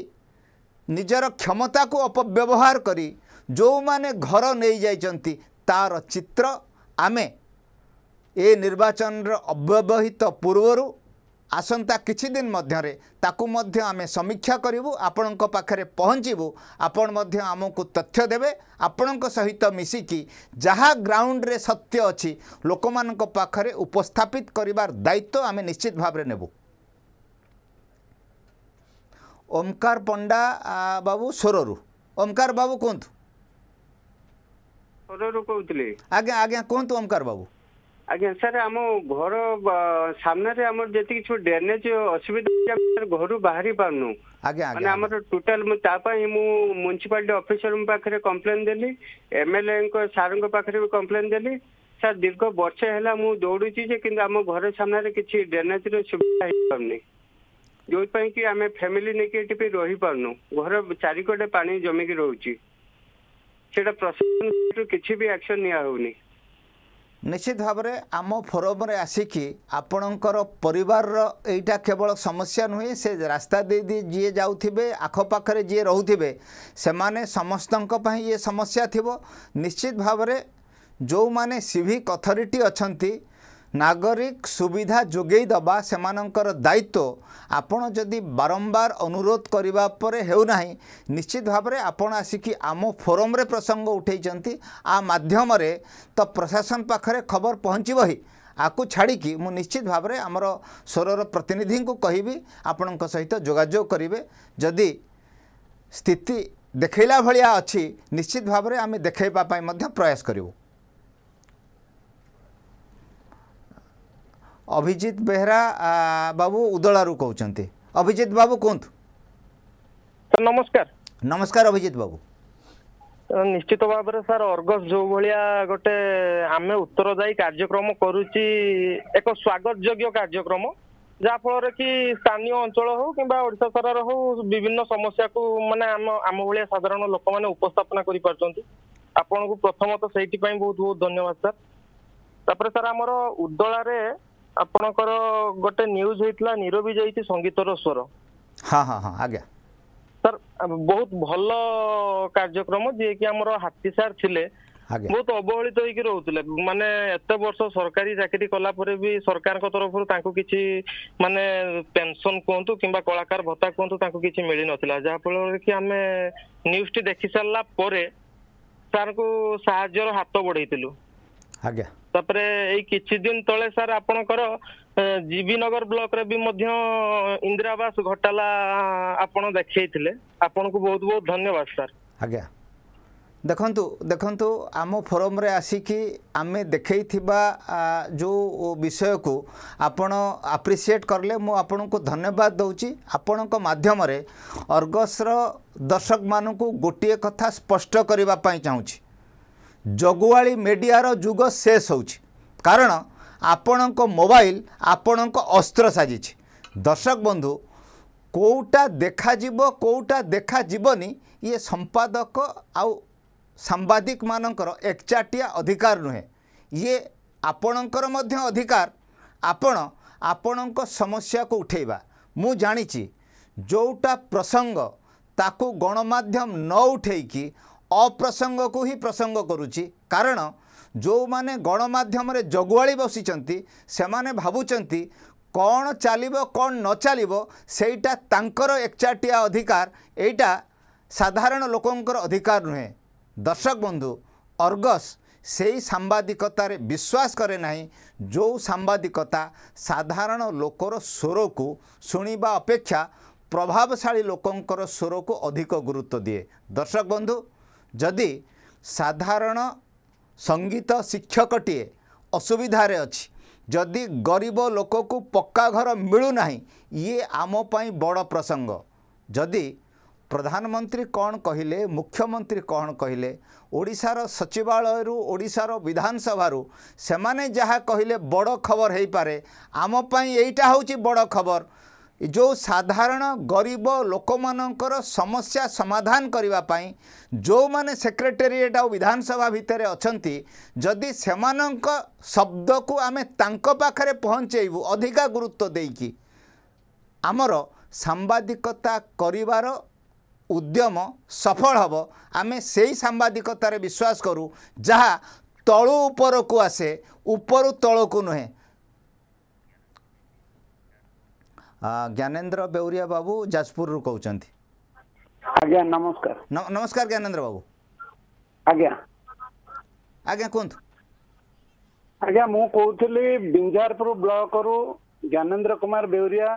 ନିଜର କ୍ଷମତାକୁ ଅପବ୍ୟବହାର କରି ଯେଉଁମାନେ ଘର ନେଇଯାଇଛନ୍ତି ତାର ଚିତ୍ର ଆମେ ଏ ନିର୍ବାଚନର ଅବ୍ୟବହିତ ପୂର୍ବରୁ ଆସନ୍ତା କିଛି ଦିନ ମଧ୍ୟରେ ତାକୁ ମଧ୍ୟ ଆମେ ସମୀକ୍ଷା କରିବୁ ଆପଣଙ୍କ ପାଖରେ ପହଞ୍ଚିବୁ ଆପଣ ମଧ୍ୟ ଆମକୁ ତଥ୍ୟ ଦେବେ ଆପଣଙ୍କ ସହିତ ମିଶିକି ଯାହା ଗ୍ରାଉଣ୍ଡରେ ସତ୍ୟ ଅଛି ଲୋକମାନଙ୍କ ପାଖରେ ଉପସ୍ଥାପିତ କରିବାର ଦାୟିତ୍ୱ ଆମେ ନିଶ୍ଚିତ ଭାବରେ ନେବୁ ଓମକାର ପଣ୍ଡା ବାବୁ ସ୍ୱରରୁ ଓମକାର ବାବୁ କୁହନ୍ତୁ ସ୍ୱରରୁ କହୁଥିଲି ଆଜ୍ଞା ଆଜ୍ଞା କୁହନ୍ତୁ ଓମକାର ବାବୁ ଆଜ୍ଞା ସାର୍ ଆମ ଘର ସାମ୍ନାରେ ଆମର ଯେତିକି ସବୁ ଡ୍ରେନେଜ୍ ଅସୁବିଧା ଘରୁ ବାହାରି ପାରୁନୁ ମାନେ ଆମର ଟୋଟାଲ ତା ପାଇଁ ମୁଁ ମ୍ୟୁନିସିପାଲିଟି ଅଫିସରଙ୍କ ପାଖରେ କମ୍ପ୍ଲେନ୍ ଦେଲି ଏମଏଲଏଙ୍କ ସାରଙ୍କ ପାଖରେ ବି କମ୍ପ୍ଲେନ୍ ଦେଲି ସାର୍ ଦୀର୍ଘ ବର୍ଷେ ହେଲା ମୁଁ ଦୌଡୁଛି ଯେ କିନ୍ତୁ ଆମ ଘର ସାମ୍ନାରେ କିଛି ଡ୍ରେନେଜର ସୁବିଧା ହେଇପାରୁନି ଯୋଉଥିପାଇଁ କି ଆମେ ଫ୍ୟାମିଲି ନେଇକି ଏଠି ବି ରହିପାରୁନୁ ଘର ଚାରିକଡ଼େ ପାଣି ଜମିକି ରହୁଛି ସେଟା ପ୍ରଶାସନ କିଛି ବି ଆକ୍ସନ ନିଆ ହଉନି ନିଶ୍ଚିତ ଭାବରେ ଆମ ଫୋରମ୍ରେ ଆସିକି ଆପଣଙ୍କର ପରିବାରର ଏଇଟା କେବଳ ସମସ୍ୟା ନୁହେଁ ସେ ରାସ୍ତା ଦେଇ ଦେଇ ଯିଏ ଯାଉଥିବେ ଆଖପାଖରେ ଯିଏ ରହୁଥିବେ ସେମାନେ ସମସ୍ତଙ୍କ ପାଇଁ ଇଏ ସମସ୍ୟା ଥିବ ନିଶ୍ଚିତ ଭାବରେ ଯେଉଁମାନେ ସିଭିକ୍ ଅଥରିଟି ଅଛନ୍ତି নাଗରିକ ସୁବିଧା ଯୋଗାଇ ଦେବା ସେମାନଙ୍କର ଦାୟିତ୍ୱ ଆପଣ ଯଦି ବାରମ୍ବାର ଅନୁରୋଧ କରିବା ପରେ ହେଉନାହିଁ ନିଶ୍ଚିତ ଭାବରେ ଆପଣ ଆସିକି ଆମ ଫୋରମ୍ରେ ପ୍ରସଙ୍ଗ ଉଠାଇଛନ୍ତି ଆ ମାଧ୍ୟମରେ ତ ପ୍ରଶାସନ ପାଖରେ ଖବର ପହଞ୍ଚିବ ହିଁ ଆକୁ ଛାଡ଼ିକି ମୁଁ ନିଶ୍ଚିତ ଭାବରେ ଆମର ସ୍ୱରର ପ୍ରତିନିଧିଙ୍କୁ କହିବି ଆପଣଙ୍କ ସହିତ ଯୋଗାଯୋଗ କରିବେ ଯଦି ସ୍ଥିତି ଦେଖାଇଲା ଭଳିଆ ଅଛି ନିଶ୍ଚିତ ଭାବରେ ଆମେ ଦେଖାଇବା ପାଇଁ ମଧ୍ୟ ପ୍ରୟାସ କରିବୁ ଅଭିଜିତ ବେହେରା ବାବୁ ଉଦଳାରୁ କହୁଛନ୍ତି ଅଭିଜିତ ବାବୁ କୁହନ୍ତୁ ନମସ୍କାର ନମସ୍କାର ଅଭିଜିତ ବାବୁ ନିଶ୍ଚିତ ଭାବରେ ସାର୍ ଅର୍ଗସ ଯୋଉଭଳିଆ ଗୋଟେ ଆମେ ଉତ୍ତରଦାୟୀ କାର୍ଯ୍ୟକ୍ରମ କରୁଛି ଏକ ସ୍ୱାଗତ ଯୋଗ୍ୟ କାର୍ଯ୍ୟକ୍ରମ ଯାହାଫଳରେ କି ସ୍ଥାନୀୟ ଅଞ୍ଚଳ ହଉ କିମ୍ବା ଓଡ଼ିଶା ସରକାର ହଉ ବିଭିନ୍ନ ସମସ୍ୟାକୁ ମାନେ ଆମ ଆମ ଭଳିଆ ସାଧାରଣ ଲୋକମାନେ ଉପସ୍ଥାପନା କରିପାରୁଛନ୍ତି ଆପଣଙ୍କୁ ପ୍ରଥମତଃ ସେଇଥିପାଇଁ ବହୁତ ବହୁତ ଧନ୍ୟବାଦ ସାର୍ ତାପରେ ସାର୍ ଆମର ଉଦଳାରେ ଆପଣଙ୍କର ଗୋଟେ ନ୍ୟୁଜ୍ ହେଇଥିଲା ନିରବି ଯାଇଛି ସଙ୍ଗୀତର ସ୍ୱର ହଁ ହଁ ହଁ ଆଜ୍ଞା ସାର୍ ବହୁତ ଭଲ କାର୍ଯ୍ୟକ୍ରମ ଯିଏକି ଆମର ହାତୀ ସାର୍ ଥିଲେ ବହୁତ ଅବହେଳିତ ହେଇକି ରହୁଥିଲେ ମାନେ ଏତେ ବର୍ଷ ସରକାରୀ ଚାକିରି କଲା ପରେ ବି ସରକାରଙ୍କ ତରଫରୁ ତାଙ୍କୁ କିଛି ମାନେ ପେନସନ କୁହନ୍ତୁ କିମ୍ବା କଳାକାର ଭତ୍ତା କୁହନ୍ତୁ ତାଙ୍କୁ କିଛି ମିଳିନଥିଲା ଯାହାଫଳରେ କି ଆମେ ନ୍ୟୁଜଟି ଦେଖି ସାରିଲା ପରେ ସାର୍ଙ୍କୁ ସାହାଯ୍ୟର ହାତ ବଢେଇଥିଲୁ ଆଜ୍ଞା ତାପରେ ଏଇ କିଛି ଦିନ ତଳେ ସାର ଆପଣଙ୍କର ଜିବିନଗର ବ୍ଲକରେ ବି ମଧ୍ୟ ଇନ୍ଦିରା ଆବାସ ଘଟାଲା ଆପଣ ଦେଖେଇଥିଲେ ଆପଣଙ୍କୁ ବହୁତ ବହୁତ ଧନ୍ୟବାଦ ସାର୍ ଆଜ୍ଞା ଦେଖନ୍ତୁ ଦେଖନ୍ତୁ ଆମ ଫୋରମରେ ଆସିକି ଆମେ ଦେଖେଇଥିବା ଯେଉଁ ବିଷୟକୁ ଆପଣ ଆପ୍ରିସିଏଟ କରିଲେ ମୁଁ ଆପଣଙ୍କୁ ଧନ୍ୟବାଦ ଦେଉଛି ଆପଣଙ୍କ ମାଧ୍ୟମରେ ଅର୍ଗସର ଦର୍ଶକମାନଙ୍କୁ ଗୋଟିଏ କଥା ସ୍ପଷ୍ଟ କରିବା ପାଇଁ ଚାହୁଁଛି ଜଗୁଆଳି ମେଡ଼ିଆର ଯୁଗ ଶେଷ ହେଉଛି କାରଣ ଆପଣଙ୍କ ମୋବାଇଲ ଆପଣଙ୍କ ଅସ୍ତ୍ର ସାଜିଛି ଦର୍ଶକ ବନ୍ଧୁ କେଉଁଟା ଦେଖାଯିବ କେଉଁଟା ଦେଖାଯିବନି ଇଏ ସମ୍ପାଦକ ଆଉ ସାମ୍ବାଦିକମାନଙ୍କର ଏକଚାଟିଆ ଅଧିକାର ନୁହେଁ ଇଏ ଆପଣଙ୍କର ମଧ୍ୟ ଅଧିକାର ଆପଣ ଆପଣଙ୍କ ସମସ୍ୟାକୁ ଉଠାଇବା ମୁଁ ଜାଣିଛି ଯେଉଁଟା ପ୍ରସଙ୍ଗ ତାକୁ ଗଣମାଧ୍ୟମ ନ ଉଠାଇକି ଅପ୍ରସଙ୍ଗକୁ ହିଁ ପ୍ରସଙ୍ଗ କରୁଛି କାରଣ ଯେଉଁମାନେ ଗଣମାଧ୍ୟମରେ ଜଗୁଆଳି ବସିଛନ୍ତି ସେମାନେ ଭାବୁଛନ୍ତି କ'ଣ ଚାଲିବ କ'ଣ ନ ଚାଲିବ ସେଇଟା ତାଙ୍କର ଏକଚାଟିଆ ଅଧିକାର ଏଇଟା ସାଧାରଣ ଲୋକଙ୍କର ଅଧିକାର ନୁହେଁ ଦର୍ଶକ ବନ୍ଧୁ ଅର୍ଗସ୍ ସେଇ ସାମ୍ବାଦିକତାରେ ବିଶ୍ୱାସ କରେ ନାହିଁ ଯେଉଁ ସାମ୍ବାଦିକତା ସାଧାରଣ ଲୋକର ସ୍ୱରକୁ ଶୁଣିବା ଅପେକ୍ଷା ପ୍ରଭାବଶାଳୀ ଲୋକଙ୍କର ସ୍ୱରକୁ ଅଧିକ ଗୁରୁତ୍ୱ ଦିଏ ଦର୍ଶକ ବନ୍ଧୁ ଯଦି ସାଧାରଣ ସଙ୍ଗୀତ ଶିକ୍ଷକଟିଏ ଅସୁବିଧାରେ ଅଛି ଯଦି ଗରିବ ଲୋକକୁ ପକ୍କା ଘର ମିଳୁନାହିଁ ଇଏ ଆମ ପାଇଁ ବଡ଼ ପ୍ରସଙ୍ଗ ଯଦି ପ୍ରଧାନମନ୍ତ୍ରୀ କ'ଣ କହିଲେ ମୁଖ୍ୟମନ୍ତ୍ରୀ କ'ଣ କହିଲେ ଓଡ଼ିଶାର ସଚିବାଳୟରୁ ଓଡ଼ିଶାର ବିଧାନସଭାରୁ ସେମାନେ ଯାହା କହିଲେ ବଡ଼ ଖବର ହୋଇପାରେ ଆମ ପାଇଁ ଏଇଟା ହେଉଛି ବଡ଼ ଖବର जो साधारण गरीब लोक मान समस्या समाधान करने जो मैंने सेक्रेटेट आ विधानसभा भितर अच्छा जदि से शब्द को आम पाखे पहुँचेबू अधिका गुरुत्व देकी आमर सांबादिकता कर उद्यम सफल हम आम से सांबादिकतार विश्वास करूँ जहाँ तलुपर को आसे उपरू तौक नुहे ଜ୍ଞାନେନ୍ଦ୍ର ବେଉରିଆ ବାବୁ ଯାଜପୁରରୁ କହୁଛନ୍ତି ଆଜ୍ଞା ନମସ୍କାର ନମସ୍କାର ଜ୍ଞାନେନ୍ଦ୍ର ବାବୁ ଆଜ୍ଞା ଆଜ୍ଞା କୁହନ୍ତୁ ଆଜ୍ଞା ମୁଁ କହୁଥିଲି ବିଞ୍ଜାରପୁର ବ୍ଲକରୁ ଜ୍ଞାନେନ୍ଦ୍ର କୁମାର ବେଉରିଆ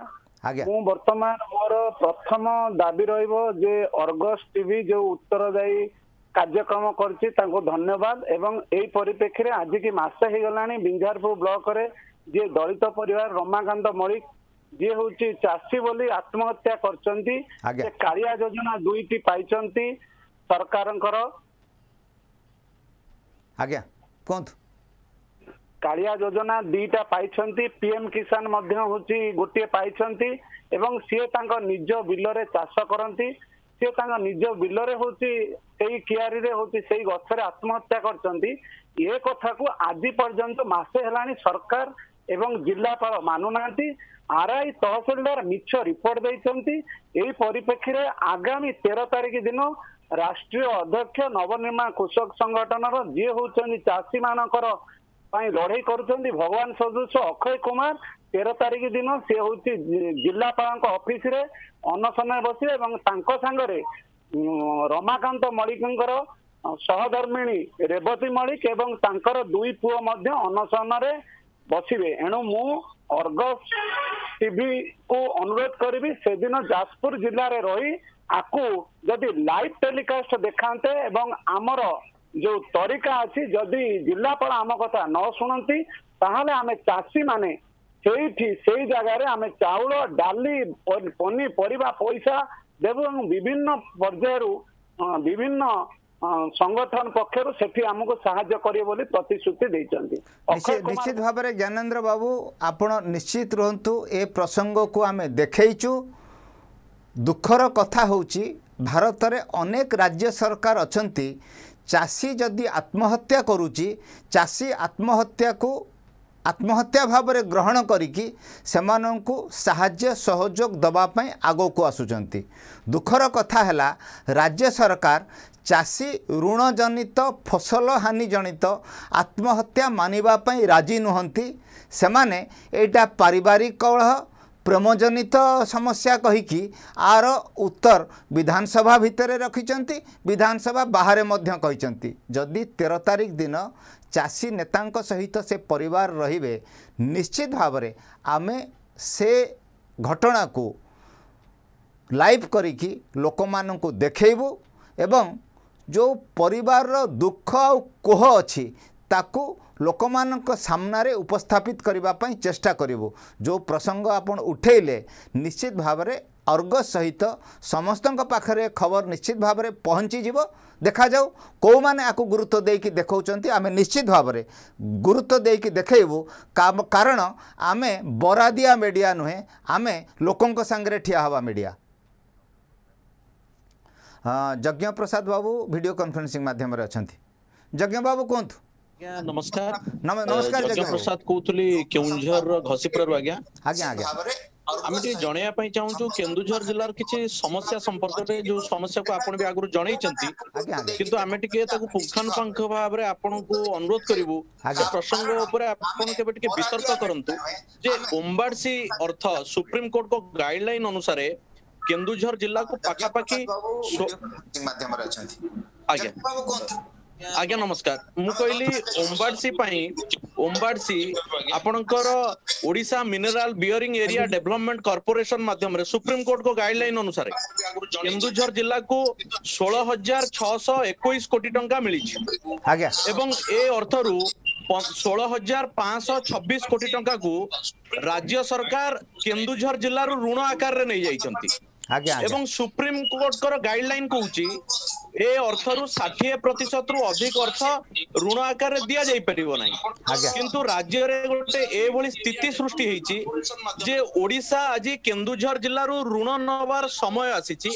ଆଜ୍ଞା ମୁଁ ବର୍ତ୍ତମାନ ମୋର ପ୍ରଥମ ଦାବି ରହିବ ଯେ ଅର୍ଗସ୍ ଟିଭି ଯୋଉ ଉତ୍ତରଦାୟୀ କାର୍ଯ୍ୟକ୍ରମ କରିଛି ତାଙ୍କୁ ଧନ୍ୟବାଦ ଏବଂ ଏଇ ପରିପ୍ରେକ୍ଷୀରେ ଆଜିକି ମାସେ ହେଇଗଲାଣି ବିଞ୍ଜାରପୁର ବ୍ଲକରେ ଯିଏ ଦଳିତ ପରିବାର ରମାକାନ୍ତ ମଲ୍ଲିକ ଯିଏ ହଉଛି ଚାଷୀ ବୋଲି ଆତ୍ମହତ୍ୟା କରିଛନ୍ତି ସେ କାଳିଆ ଯୋଜନା ଦୁଇଟି ପାଇଛନ୍ତି ସରକାରଙ୍କର ଆଜ୍ଞା କୁହନ୍ତୁ କାଳିଆ ଯୋଜନା ଦୁଇଟା ପାଇଛନ୍ତି ପିଏମ୍ କିଷାନ ମଧ୍ୟ ହଉଛି ଗୋଟିଏ ପାଇଛନ୍ତି ଏବଂ ସିଏ ତାଙ୍କ ନିଜ ବିଲରେ ଚାଷ କରନ୍ତି ସିଏ ତାଙ୍କ ନିଜ ବିଲରେ ହଉଛି ସେଇ କିଆରିରେ ହଉଛି ସେଇ ଗଛରେ ଆତ୍ମହତ୍ୟା କରିଛନ୍ତି ଏ କଥାକୁ ଆଜି ପର୍ଯ୍ୟନ୍ତ ମାସେ ହେଲାଣି ସରକାର ଏବଂ ଜିଲ୍ଲାପାଳ ମାନୁନାହାନ୍ତି ଆର ଆଇ ତହସିଲଦାର ମିଛ ରିପୋର୍ଟ ଦେଇଛନ୍ତି ଏହି ପରିପ୍ରେକ୍ଷୀରେ ଆଗାମୀ ତେର ତାରିଖ ଦିନ ରାଷ୍ଟ୍ରୀୟ ଅଧ୍ୟକ୍ଷ ନବନିର୍ମାଣ କୃଷକ ସଂଗଠନର ଯିଏ ହଉଛନ୍ତି ଚାଷୀ ମାନଙ୍କର ପାଇଁ ଲଢେଇ କରୁଛନ୍ତି ଭଗବାନ ସଦୃଶ ଅକ୍ଷୟ କୁମାର ତେର ତାରିଖ ଦିନ ସେ ହଉଛି ଜିଲ୍ଲାପାଳଙ୍କ ଅଫିସରେ ଅନଶନରେ ବସିବେ ଏବଂ ତାଙ୍କ ସାଙ୍ଗରେ ରମାକାନ୍ତ ମଳିକଙ୍କର ସହଧର୍ମିଣୀ ରେବତୀ ମଳିକ ଏବଂ ତାଙ୍କର ଦୁଇ ପୁଅ ମଧ୍ୟ ଅନଶନରେ ବସିବେ ଏଣୁ ମୁଁ ଅର୍ଗସ ଟିଭିକୁ ଅନୁରୋଧ କରିବି ସେଦିନ ଯାଜପୁର ଜିଲ୍ଲାରେ ରହି ଆକୁ ଯଦି ଲାଇଭ ଟେଲିକାଷ୍ଟ ଦେଖାନ୍ତେ ଏବଂ ଆମର ଯୋଉ ତରିକା ଅଛି ଯଦି ଜିଲ୍ଲାପାଳ ଆମ କଥା ନ ଶୁଣନ୍ତି ତାହେଲେ ଆମେ ଚାଷୀମାନେ ସେଇଠି ସେଇ ଜାଗାରେ ଆମେ ଚାଉଳ ଡାଲି ପନିପରିବା ପଇସା ଦେବୁ ଏବଂ ବିଭିନ୍ନ ପର୍ଯ୍ୟାୟରୁ ବିଭିନ୍ନ ସଂଗଠନ ପକ୍ଷରୁ ସେଠି ଆମକୁ ସାହାଯ୍ୟ କରିବେ ବୋଲି ପ୍ରତିଶ୍ରୁତି ଦେଇଛନ୍ତି ନିଶ୍ଚିତ ଭାବରେ ଜ୍ଞାନେନ୍ଦ୍ର ବାବୁ ଆପଣ ନିଶ୍ଚିତ ରୁହନ୍ତୁ ଏ ପ୍ରସଙ୍ଗକୁ ଆମେ ଦେଖେଇଛୁ ଦୁଃଖର କଥା ହେଉଛି ଭାରତରେ ଅନେକ ରାଜ୍ୟ ସରକାର ଅଛନ୍ତି ଚାଷୀ ଯଦି ଆତ୍ମହତ୍ୟା କରୁଛି ଚାଷୀ ଆତ୍ମହତ୍ୟାକୁ ଆତ୍ମହତ୍ୟା ଭାବରେ ଗ୍ରହଣ କରିକି ସେମାନଙ୍କୁ ସାହାଯ୍ୟ ସହଯୋଗ ଦେବା ପାଇଁ ଆଗକୁ ଆସୁଛନ୍ତି ଦୁଃଖର କଥା ହେଲା ରାଜ୍ୟ ସରକାର ଚାଷୀ ଋଣ ଜନିତ ଫସଲ ହାନି ଜନିତ ଆତ୍ମହତ୍ୟା ମାନିବା ପାଇଁ ରାଜି ନୁହନ୍ତି ସେମାନେ ଏଇଟା ପାରିବାରିକ କଳହ ପ୍ରେମଜନିତ ସମସ୍ୟା କହିକି ଆର ଉତ୍ତର ବିଧାନସଭା ଭିତରେ ରଖିଛନ୍ତି ବିଧାନସଭା ବାହାରେ ମଧ୍ୟ କହିଛନ୍ତି ଯଦି ତେର ତାରିଖ ଦିନ ଚାଷୀ ନେତାଙ୍କ ସହିତ ସେ ପରିବାର ରହିବେ ନିଶ୍ଚିତ ଭାବରେ ଆମେ ସେ ଘଟଣାକୁ ଲାଇଭ୍ କରିକି ଲୋକମାନଙ୍କୁ ଦେଖେଇବୁ ଏବଂ जो पर दुख आह अच्छी लोक मानारे उपस्थापित करने चेष्टा करू जो प्रसंग आप उठेले निश्चित भाव अर्ग सहित समस्त पाखे खबर निश्चित भाव में पहुँची देखा जाऊ कौ मैंने गुरुत्व देकी देखा आम निश्चित भाव गुरुत्व देकी देखेबू कारण आम बरादिया मीडिया नुहे आम लोक ठिया हवा मीडिया हाँ, यज्ञ प्रसाद बाबू भिड कन्फरेन्सींग मध्यम अच्छा यज्ञ बाबू कहतु नमस्कार नमस्कार प्रसाद कहते केन्दुर जिलार किसी समस्या संपर्क में जो समस्या को आपने भी आगुरु किंतु पुंगानुपुख भाव को अनुरोध करू प्रसंग विसर्क करंबाडसी अर्थ सुप्रीम कोर्ट को गाइडलाइन अनुसार କେନ୍ଦୁଝର ଜିଲ୍ଲାକୁ ପାଖାପାଖି ମାଧ୍ୟମରେ ଅଛନ୍ତି ଆଜ୍ଞା ଆଜ୍ଞା ନମସ୍କାର ମୁଁ କହିଲି ଓମ୍ବାଡସି ପାଇଁ ଓମ୍ବାଡସି ଆପଣଙ୍କର Odisha mineral bearing area development corporation ମାଧ୍ୟମରେ ସୁପ୍ରିମକୋର୍ଟଙ୍କ ଗାଇଡଲାଇନ ଅନୁସାରେ କେନ୍ଦୁଝର ଜିଲ୍ଲାକୁ ଷୋହଳ ହଜାର ଛଅଶହ ଏକୋଇଶ କୋଟି ଟଙ୍କା ମିଳିଛି ଆଜ୍ଞା ଏବଂ ଏ ଅର୍ଥରୁ ଷୋହଳ ହଜାର ପାଞ୍ଚଶହ ଛବିଶ କୋଟି ଟଙ୍କାକୁ ରାଜ୍ୟ ସରକାର କେନ୍ଦୁଝର ଜିଲ୍ଲାରୁ ଋଣ ଆକାରରେ ନେଇଯାଇଛନ୍ତି ଏବଂ ସୁପ୍ରିମକୋର୍ଟଙ୍କର ଗାଇଡଲାଇନ କହୁଛି ଏ ଅର୍ଥରୁ ଷାଠିଏ ପ୍ରତିଶତରୁ ଅଧିକ ଅର୍ଥ ଋଣ ଆକାରରେ ଦିଆଯାଇ ପାରିବ ନାହିଁ କିନ୍ତୁ ରାଜ୍ୟରେ ଗୋଟେ ଏଭଳି ସ୍ଥିତି ସୃଷ୍ଟି ହେଇଛି ଯେ ଓଡିଶା ଆଜି କେନ୍ଦୁଝର ଜିଲ୍ଲାରୁ ଋଣ ନବାର ସମୟ ଆସିଛି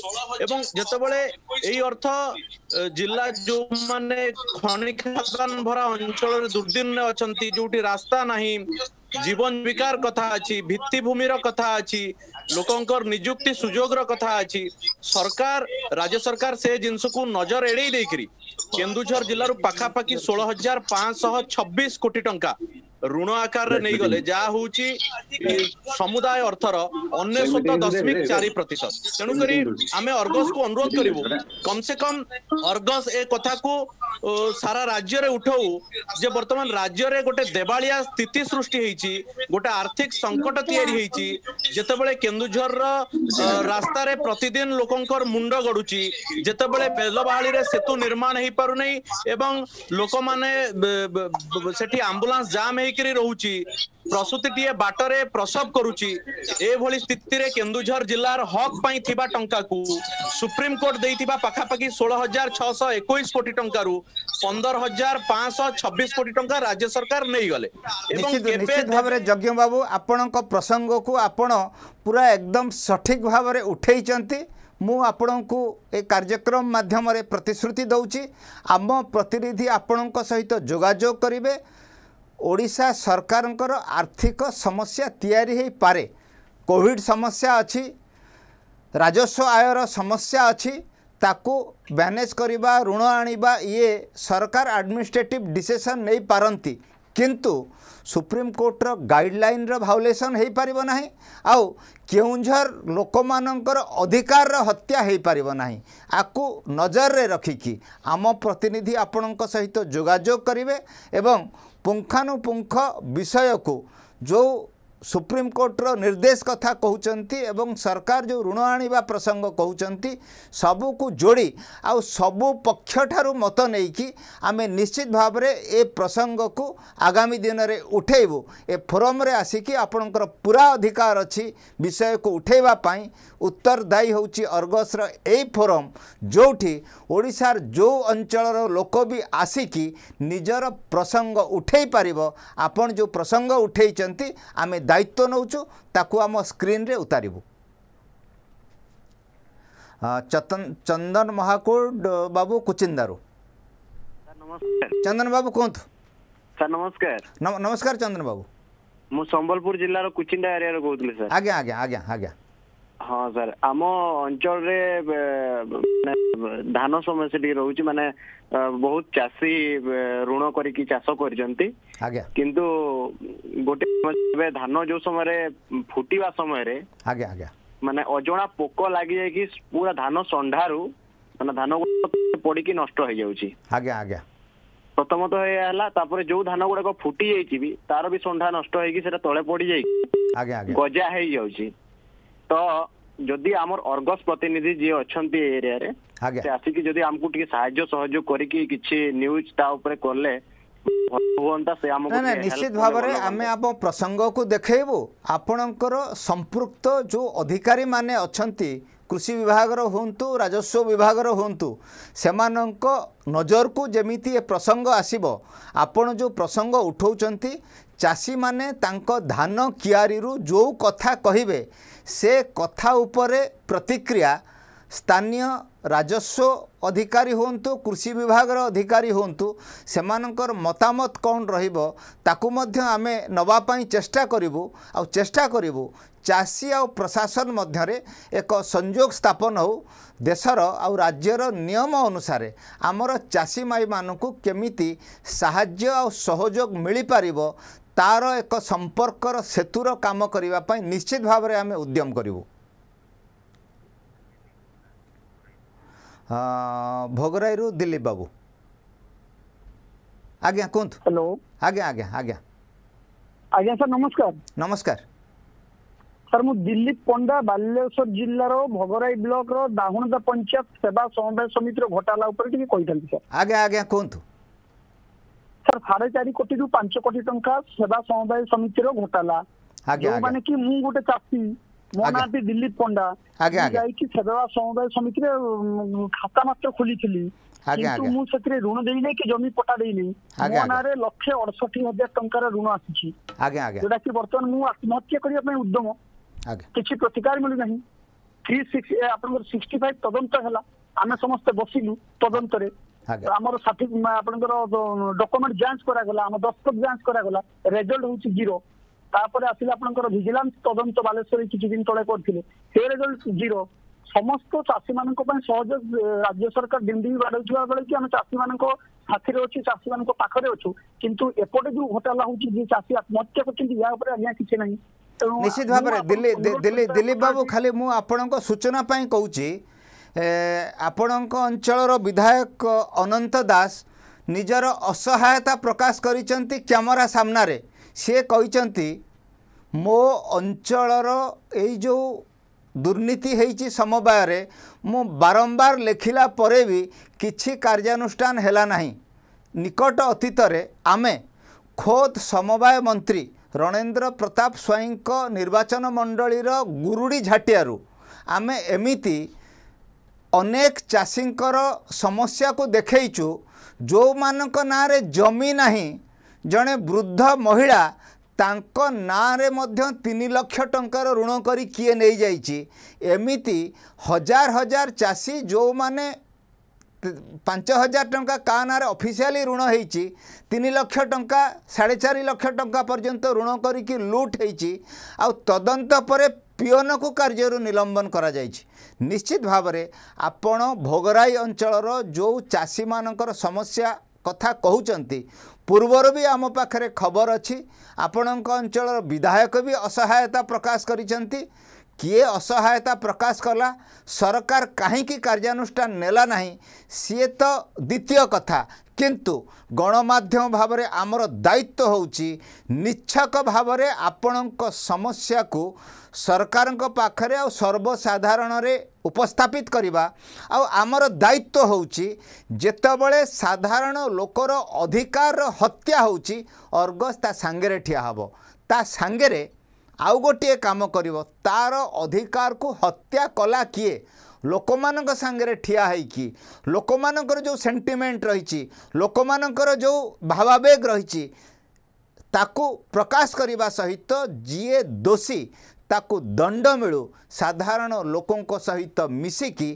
ଏବଂ ଯେତେବେଳେ ଏଇ ଅର୍ଥ ଜିଲ୍ଲା ଯୋଉମାନେ ଖଣି ଖାଦାନ ଭରା ଅଞ୍ଚଳରେ ଦୁର୍ଦ୍ଦିନରେ ଅଛନ୍ତି ଯୋଉଠି ରାସ୍ତା ନାହିଁ ଜୀବନ ବିକାର କଥା ଅଛି ଭିତ୍ତିଭୂମିର କଥା ଅଛି ଲୋକଙ୍କର ନିଯୁକ୍ତି ସୁଯୋଗର କଥା ଅଛି ସରକାର ରାଜ୍ୟ ସରକାର ସେ ଜିନିଷକୁ ନଜର ଏଡେଇ ଦେଇକିରି କେନ୍ଦୁଝର ଜିଲ୍ଲାରୁ ପାଖାପାଖି ଷୋହଳ ହଜାର ପାଞ୍ଚଶହ ଛବିଶ କୋଟି ଟଙ୍କା ଋଣ ଆକାରରେ ନେଇଗଲେ ଯାହା ହଉଛି ସମୁଦାୟ ଅର୍ଥର ଅନେଶତ ଦଶମିକ ଚାରି ପ୍ରତିଶତ ତେଣୁକରି ଆମେ ଅର୍ଗସକୁ ଅନୁରୋଧ କରିବୁ କମ୍ ସେ କମ୍ ଅର୍ଗସ ଏ କଥାକୁ ସାରା ରାଜ୍ୟରେ ଉଠଉ ଯେ ବର୍ତ୍ତମାନ ରାଜ୍ୟରେ ଗୋଟେ ଦେବାଳିଆ ସ୍ଥିତି ସୃଷ୍ଟି ହେଇଛି ଗୋଟେ ଆର୍ଥିକ ସଙ୍କଟ ତିଆରି ହେଇଛି ଯେତେବେଳେ କେନ୍ଦୁଝରର ରାସ୍ତାରେ ପ୍ରତିଦିନ ଲୋକଙ୍କର ମୁଣ୍ଡ ଗଡୁଛି ଯେତେବେଳେ ବେଲବାହାଳିରେ ସେତୁ ନିର୍ମାଣ ହେଇପାରୁନାହିଁ ଏବଂ ଲୋକମାନେ ସେଠି ଆମ୍ବୁଲାନ୍ସ ଜାମ୍ ହେଇ ହୋଇକରି ରହୁଛି ପ୍ରସୂତିଟିଏ ବାଟରେ ପ୍ରସବ କରୁଛି ଏଭଳି ସ୍ଥିତିରେ କେନ୍ଦୁଝର ଜିଲ୍ଲାର ହକ୍ ପାଇଁ ଥିବା ଟଙ୍କାକୁ ସୁପ୍ରିମକୋର୍ଟ ଦେଇଥିବା ପାଖାପାଖି ଷୋହଳ ହଜାର ଛଅଶହ ଏକୋଇଶ କୋଟି ଟଙ୍କାରୁ ପନ୍ଦର ହଜାର ପାଞ୍ଚଶହ ଛବିଶ କୋଟି ଟଙ୍କା ରାଜ୍ୟ ସରକାର ନେଇଗଲେ ନିଶ୍ଚିତ ଭାବରେ ଯଜ୍ଞ ବାବୁ ଆପଣଙ୍କ ପ୍ରସଙ୍ଗକୁ ଆପଣ ପୁରା ଏକଦମ ସଠିକ ଭାବରେ ଉଠେଇଛନ୍ତି ମୁଁ ଆପଣଙ୍କୁ ଏ କାର୍ଯ୍ୟକ୍ରମ ମାଧ୍ୟମରେ ପ୍ରତିଶ୍ରୁତି ଦେଉଛି ଆମ ପ୍ରତିନିଧି ଆପଣଙ୍କ ସହିତ ଯୋଗାଯୋଗ କରିବେ ଓଡ଼ିଶା ସରକାରଙ୍କର ଆର୍ଥିକ ସମସ୍ୟା ତିଆରି ହୋଇପାରେ କୋଭିଡ଼ ସମସ୍ୟା ଅଛି ରାଜସ୍ୱ ଆୟର ସମସ୍ୟା ଅଛି ତାକୁ ମ୍ୟାନେଜ୍ କରିବା ଋଣ ଆଣିବା ଇଏ ସରକାର ଆଡ଼ମିନିଷ୍ଟ୍ରେଟିଭ୍ ଡିସିସନ୍ ନେଇପାରନ୍ତି କିନ୍ତୁ ସୁପ୍ରିମକୋର୍ଟର ଗାଇଡ଼ଲାଇନ୍ର ଭାଉଲେସନ୍ ହୋଇପାରିବ ନାହିଁ ଆଉ କେଉଁଝର ଲୋକମାନଙ୍କର ଅଧିକାରର ହତ୍ୟା ହୋଇପାରିବ ନାହିଁ ଆକୁ ନଜରରେ ରଖିକି ଆମ ପ୍ରତିନିଧି ଆପଣଙ୍କ ସହିତ ଯୋଗାଯୋଗ କରିବେ ଏବଂ पुङ्खानुपुङ्ख विषयको जो ସୁପ୍ରିମକୋର୍ଟର ନିର୍ଦ୍ଦେଶ କଥା କହୁଛନ୍ତି ଏବଂ ସରକାର ଯେଉଁ ଋଣ ଆଣିବା ପ୍ରସଙ୍ଗ କହୁଛନ୍ତି ସବୁକୁ ଯୋଡ଼ି ଆଉ ସବୁ ପକ୍ଷଠାରୁ ମତ ନେଇକି ଆମେ ନିଶ୍ଚିତ ଭାବରେ ଏ ପ୍ରସଙ୍ଗକୁ ଆଗାମୀ ଦିନରେ ଉଠାଇବୁ ଏ ଫୋରମରେ ଆସିକି ଆପଣଙ୍କର ପୁରା ଅଧିକାର ଅଛି ବିଷୟକୁ ଉଠାଇବା ପାଇଁ ଉତ୍ତରଦାୟୀ ହେଉଛି ଅର୍ଗସର ଏଇ ଫୋରମ ଯେଉଁଠି ଓଡ଼ିଶାର ଯେଉଁ ଅଞ୍ଚଳର ଲୋକ ବି ଆସିକି ନିଜର ପ୍ରସଙ୍ଗ ଉଠାଇ ପାରିବ ଆପଣ ଯେଉଁ ପ୍ରସଙ୍ଗ ଉଠାଇଛନ୍ତି ଆମେ दायित्व नौ आम स्क्रीन रे उतारू चतन चंदन महाकुड बाबू कुचिंदारू चंदन बाबू कहतु सर नमस्कार नमस्कार चंदन बाबू मु संबलपुर कुचिंदा एरिया रो कहतले सर आ गया ହଁ ସାର୍ ଆମ ଅଞ୍ଚଳରେ ଧାନ ସମସ୍ୟା ଟିକେ ରହୁଛି ମାନେ ବହୁତ ଚାଷୀ ଋଣ କରିକି ଚାଷ କରିଛନ୍ତି କିନ୍ତୁ ଗୋଟେ ଏବେ ଧାନ ଯୋଉ ସମୟରେ ଫୁଟିବା ସମୟରେ ମାନେ ଅଜଣା ପୋକ ଲାଗିଯାଇକି ପୁରା ଧାନ ଷଣ୍ଢାରୁ ମାନେ ଧାନ ପଡିକି ନଷ୍ଟ ହେଇଯାଉଛି ଆଜ୍ଞା ଆଜ୍ଞା ପ୍ରଥମତଃ ଏହା ହେଲା ତାପରେ ଯୋଉ ଧାନ ଗୁଡାକ ଫୁଟି ଯାଇଛି ବି ତାର ବି ଷଣ୍ଢା ନଷ୍ଟ ହେଇକି ସେଟା ତଳେ ପଡିଯାଇଛି ଗଜା ହେଇଯାଉଛି ତ ଯଦି ଆମର ଅର୍ଗସ ପ୍ରତିନିଧି ଯିଏ ଅଛନ୍ତି ଏରିଆରେ ସେ ଆସିକି ଯଦି ଆମକୁ ଟିକେ ସାହାଯ୍ୟ ସହଯୋଗ କରିକି କିଛି ନ୍ୟୁଜ ତା ଉପରେ କଲେ ନିଶ୍ଚିତ ଭାବରେ ଆମେ ଆମ ପ୍ରସଙ୍ଗକୁ ଦେଖେଇବୁ ଆପଣଙ୍କର ସମ୍ପୃକ୍ତ ଯେଉଁ ଅଧିକାରୀମାନେ ଅଛନ୍ତି କୃଷି ବିଭାଗର ହୁଅନ୍ତୁ ରାଜସ୍ୱ ବିଭାଗର ହୁଅନ୍ତୁ ସେମାନଙ୍କ ନଜରକୁ ଯେମିତି ଏ ପ୍ରସଙ୍ଗ ଆସିବ ଆପଣ ଯେଉଁ ପ୍ରସଙ୍ଗ ଉଠଉଛନ୍ତି ଚାଷୀମାନେ ତାଙ୍କ ଧାନ କିଆରିରୁ ଯେଉଁ କଥା କହିବେ ସେ କଥା ଉପରେ ପ୍ରତିକ୍ରିୟା ସ୍ଥାନୀୟ ରାଜସ୍ୱ ଅଧିକାରୀ ହୁଅନ୍ତୁ କୃଷି ବିଭାଗର ଅଧିକାରୀ ହୁଅନ୍ତୁ ସେମାନଙ୍କର ମତାମତ କ'ଣ ରହିବ ତାକୁ ମଧ୍ୟ ଆମେ ନେବା ପାଇଁ ଚେଷ୍ଟା କରିବୁ ଆଉ ଚେଷ୍ଟା କରିବୁ ଚାଷୀ ଆଉ ପ୍ରଶାସନ ମଧ୍ୟରେ ଏକ ସଂଯୋଗ ସ୍ଥାପନ ହେଉ ଦେଶର ଆଉ ରାଜ୍ୟର ନିୟମ ଅନୁସାରେ ଆମର ଚାଷୀ ମାଈମାନଙ୍କୁ କେମିତି ସାହାଯ୍ୟ ଆଉ ସହଯୋଗ ମିଳିପାରିବ ତା'ର ଏକ ସମ୍ପର୍କର ସେତୁର କାମ କରିବା ପାଇଁ ନିଶ୍ଚିତ ଭାବରେ ଆମେ ଉଦ୍ୟମ କରିବୁ ଭୋଗରାଇରୁ ଦିଲ୍ଲୀପ ବାବୁ ଆଜ୍ଞା କୁହନ୍ତୁ ହ୍ୟାଲୋ ଆଜ୍ଞା ଆଜ୍ଞା ଆଜ୍ଞା ଆଜ୍ଞା ସାର୍ ନମସ୍କାର ନମସ୍କାର ସାର୍ ମୁଁ ଦିଲ୍ଲୀପ ପଣ୍ଡା ବାଲେଶ୍ୱର ଜିଲ୍ଲାର ଭଗରାଇ ବ୍ଲକର ଦାହୁଣଦା ପଞ୍ଚାୟତ ସେବା ସମବାୟ ସମିତିର ଘୋଟାଲା ଉପରେ ଟିକେ କହିଥାନ୍ତି ସାର୍ ଆଜ୍ଞା ଆଜ୍ଞା କୁହନ୍ତୁ ସାର୍ ସାଢେ ଚାରି କୋଟିରୁ ପାଞ୍ଚ କୋଟି ଟଙ୍କା ସେବା ସମବାୟ ସମିତିର ଘୋଟାଲା ଯୋଉମାନେ କି ମୁଁ ଗୋଟେ ଚାଷୀ ମୋ ନାଁ ଟି ଦିଲ୍ଲୀପ ପଣ୍ଡା ଯାଇକି ସେବା ସମବାୟ ସମିତିରେ ଖାତା ମାତ୍ର ଖୋଲିଥିଲି କିନ୍ତୁ ମୁଁ ସେଥିରେ ଋଣ ଦେଇନି କି ଜମି ପଟା ଦେଇନି ମୋ ନାଁରେ ଲକ୍ଷେ ଅଡଷଠି ହଜାର ଟଙ୍କାର ଋଣ ଆସିଛି ଯୋଉଟା କି ବର୍ତ୍ତମାନ ମୁଁ ଆତ୍ମହତ୍ୟା କରିବା ପାଇଁ ଉଦ୍ୟମ କିଛି ପ୍ରତିକାର ମିଳୁନାହିଁ ଥ୍ରୀ ଆପଣଙ୍କର ସିକ୍ସଟି ଫାଇଭ୍ ତଦନ୍ତ ହେଲା ଆମେ ସମସ୍ତେ ବସିଲୁ ତଦନ୍ତରେ ଆମର ଷାଠିଏ ଆପଣଙ୍କର ଡକ୍ୟୁମେଣ୍ଟ ଯାଞ୍ଚ କରାଗଲା ଆମ ଦସ୍ତଖତ ଯାଞ୍ଚ କରାଗଲା ରେଜଲ୍ଟ ହଉଛି ଜିରୋ ତାପରେ ଆସିଲା ଆପଣଙ୍କର ଭିଜିଲାନ୍ସ ତଦନ୍ତ ବାଲେଶ୍ୱରରେ କିଛି ଦିନ ତଳେ କରିଥିଲେ ସେ ରେଜଲ୍ଟ ଜିରୋ ସମସ୍ତ ଚାଷୀମାନଙ୍କ ପାଇଁ ସହଯୋଗ ରାଜ୍ୟ ସରକାର ଡିମ୍ଡିମ୍ ବାଡ଼ଉଥିବା ବେଳେ କି ଆମେ ଚାଷୀମାନଙ୍କ ସାଥିରେ ଅଛୁ ଚାଷୀମାନଙ୍କ ପାଖରେ ଅଛୁ କିନ୍ତୁ ଏପଟେ ଯୋଉ ଘୋଟାଲା ହଉଛି ଯେ ଚାଷୀ ଆତ୍ମହତ୍ୟା କରୁଛନ୍ତି ଏହା ଉପରେ ଆଜ୍ଞା କିଛି ନାହିଁ ନିଶ୍ଚିତ ଭାବରେ ଦିଲ୍ଲୀ ଦିଲ୍ଲୀପ ବାବୁ ଖାଲି ମୁଁ ଆପଣଙ୍କ ସୂଚନା ପାଇଁ କହୁଛି ଆପଣଙ୍କ ଅଞ୍ଚଳର ବିଧାୟକ ଅନନ୍ତ ଦାସ ନିଜର ଅସହାୟତା ପ୍ରକାଶ କରିଛନ୍ତି କ୍ୟାମେରା ସାମ୍ନାରେ ସିଏ କହିଛନ୍ତି ମୋ ଅଞ୍ଚଳର ଏଇ ଯେଉଁ ଦୁର୍ନୀତି ହେଇଛି ସମବାୟରେ ମୁଁ ବାରମ୍ବାର ଲେଖିଲା ପରେ ବି କିଛି କାର୍ଯ୍ୟାନୁଷ୍ଠାନ ହେଲା ନାହିଁ ନିକଟ ଅତୀତରେ ଆମେ ଖୋଦ୍ ସମବାୟ ମନ୍ତ୍ରୀ ରଣେନ୍ଦ୍ର ପ୍ରତାପ ସ୍ୱାଇଁଙ୍କ ନିର୍ବାଚନ ମଣ୍ଡଳୀର ଗୁରୁଡ଼ି ଝାଟିଆରୁ ଆମେ ଏମିତି ଅନେକ ଚାଷୀଙ୍କର ସମସ୍ୟାକୁ ଦେଖେଇଛୁ ଯେଉଁମାନଙ୍କ ନାଁରେ ଜମି ନାହିଁ ଜଣେ ବୃଦ୍ଧ ମହିଳା ତାଙ୍କ ନାଁରେ ମଧ୍ୟ ତିନି ଲକ୍ଷ ଟଙ୍କାର ଋଣ କରି କିଏ ନେଇଯାଇଛି ଏମିତି ହଜାର ହଜାର ଚାଷୀ ଯେଉଁମାନେ ପାଞ୍ଚ ହଜାର ଟଙ୍କା କାହା ନାଁରେ ଅଫିସିଆଲି ଋଣ ହେଇଛି ତିନି ଲକ୍ଷ ଟଙ୍କା ସାଢ଼େ ଚାରି ଲକ୍ଷ ଟଙ୍କା ପର୍ଯ୍ୟନ୍ତ ଋଣ କରିକି ଲୁଟ୍ ହେଇଛି ଆଉ ତଦନ୍ତ ପରେ ପିଅନକୁ କାର୍ଯ୍ୟରୁ ନିଲମ୍ବନ କରାଯାଇଛି ନିଶ୍ଚିତ ଭାବରେ ଆପଣ ଭୋଗରାଇ ଅଞ୍ଚଳର ଯେଉଁ ଚାଷୀମାନଙ୍କର ସମସ୍ୟା କଥା କହୁଛନ୍ତି ପୂର୍ବରୁ ବି ଆମ ପାଖରେ ଖବର ଅଛି ଆପଣଙ୍କ ଅଞ୍ଚଳର ବିଧାୟକ ବି ଅସହାୟତା ପ୍ରକାଶ କରିଛନ୍ତି କିଏ ଅସହାୟତା ପ୍ରକାଶ କଲା ସରକାର କାହିଁକି କାର୍ଯ୍ୟାନୁଷ୍ଠାନ ନେଲା ନାହିଁ ସିଏ ତ ଦ୍ୱିତୀୟ କଥା କିନ୍ତୁ ଗଣମାଧ୍ୟମ ଭାବରେ ଆମର ଦାୟିତ୍ୱ ହେଉଛି ନିଚ୍ଛକ ଭାବରେ ଆପଣଙ୍କ ସମସ୍ୟାକୁ ସରକାରଙ୍କ ପାଖରେ ଆଉ ସର୍ବସାଧାରଣରେ ଉପସ୍ଥାପିତ କରିବା ଆଉ ଆମର ଦାୟିତ୍ୱ ହେଉଛି ଯେତେବେଳେ ସାଧାରଣ ଲୋକର ଅଧିକାରର ହତ୍ୟା ହେଉଛି ଅର୍ଗସ୍ ତା ସାଙ୍ଗରେ ଠିଆ ହେବ ତା ସାଙ୍ଗରେ ଆଉ ଗୋଟିଏ କାମ କରିବ ତା'ର ଅଧିକାରକୁ ହତ୍ୟା କଲା କିଏ ଲୋକମାନଙ୍କ ସାଙ୍ଗରେ ଠିଆ ହୋଇକି ଲୋକମାନଙ୍କର ଯେଉଁ ସେଣ୍ଟିମେଣ୍ଟ ରହିଛି ଲୋକମାନଙ୍କର ଯେଉଁ ଭାବାବେଗ ରହିଛି ତାକୁ ପ୍ରକାଶ କରିବା ସହିତ ଯିଏ ଦୋଷୀ ତାକୁ ଦଣ୍ଡ ମିଳୁ ସାଧାରଣ ଲୋକଙ୍କ ସହିତ ମିଶିକି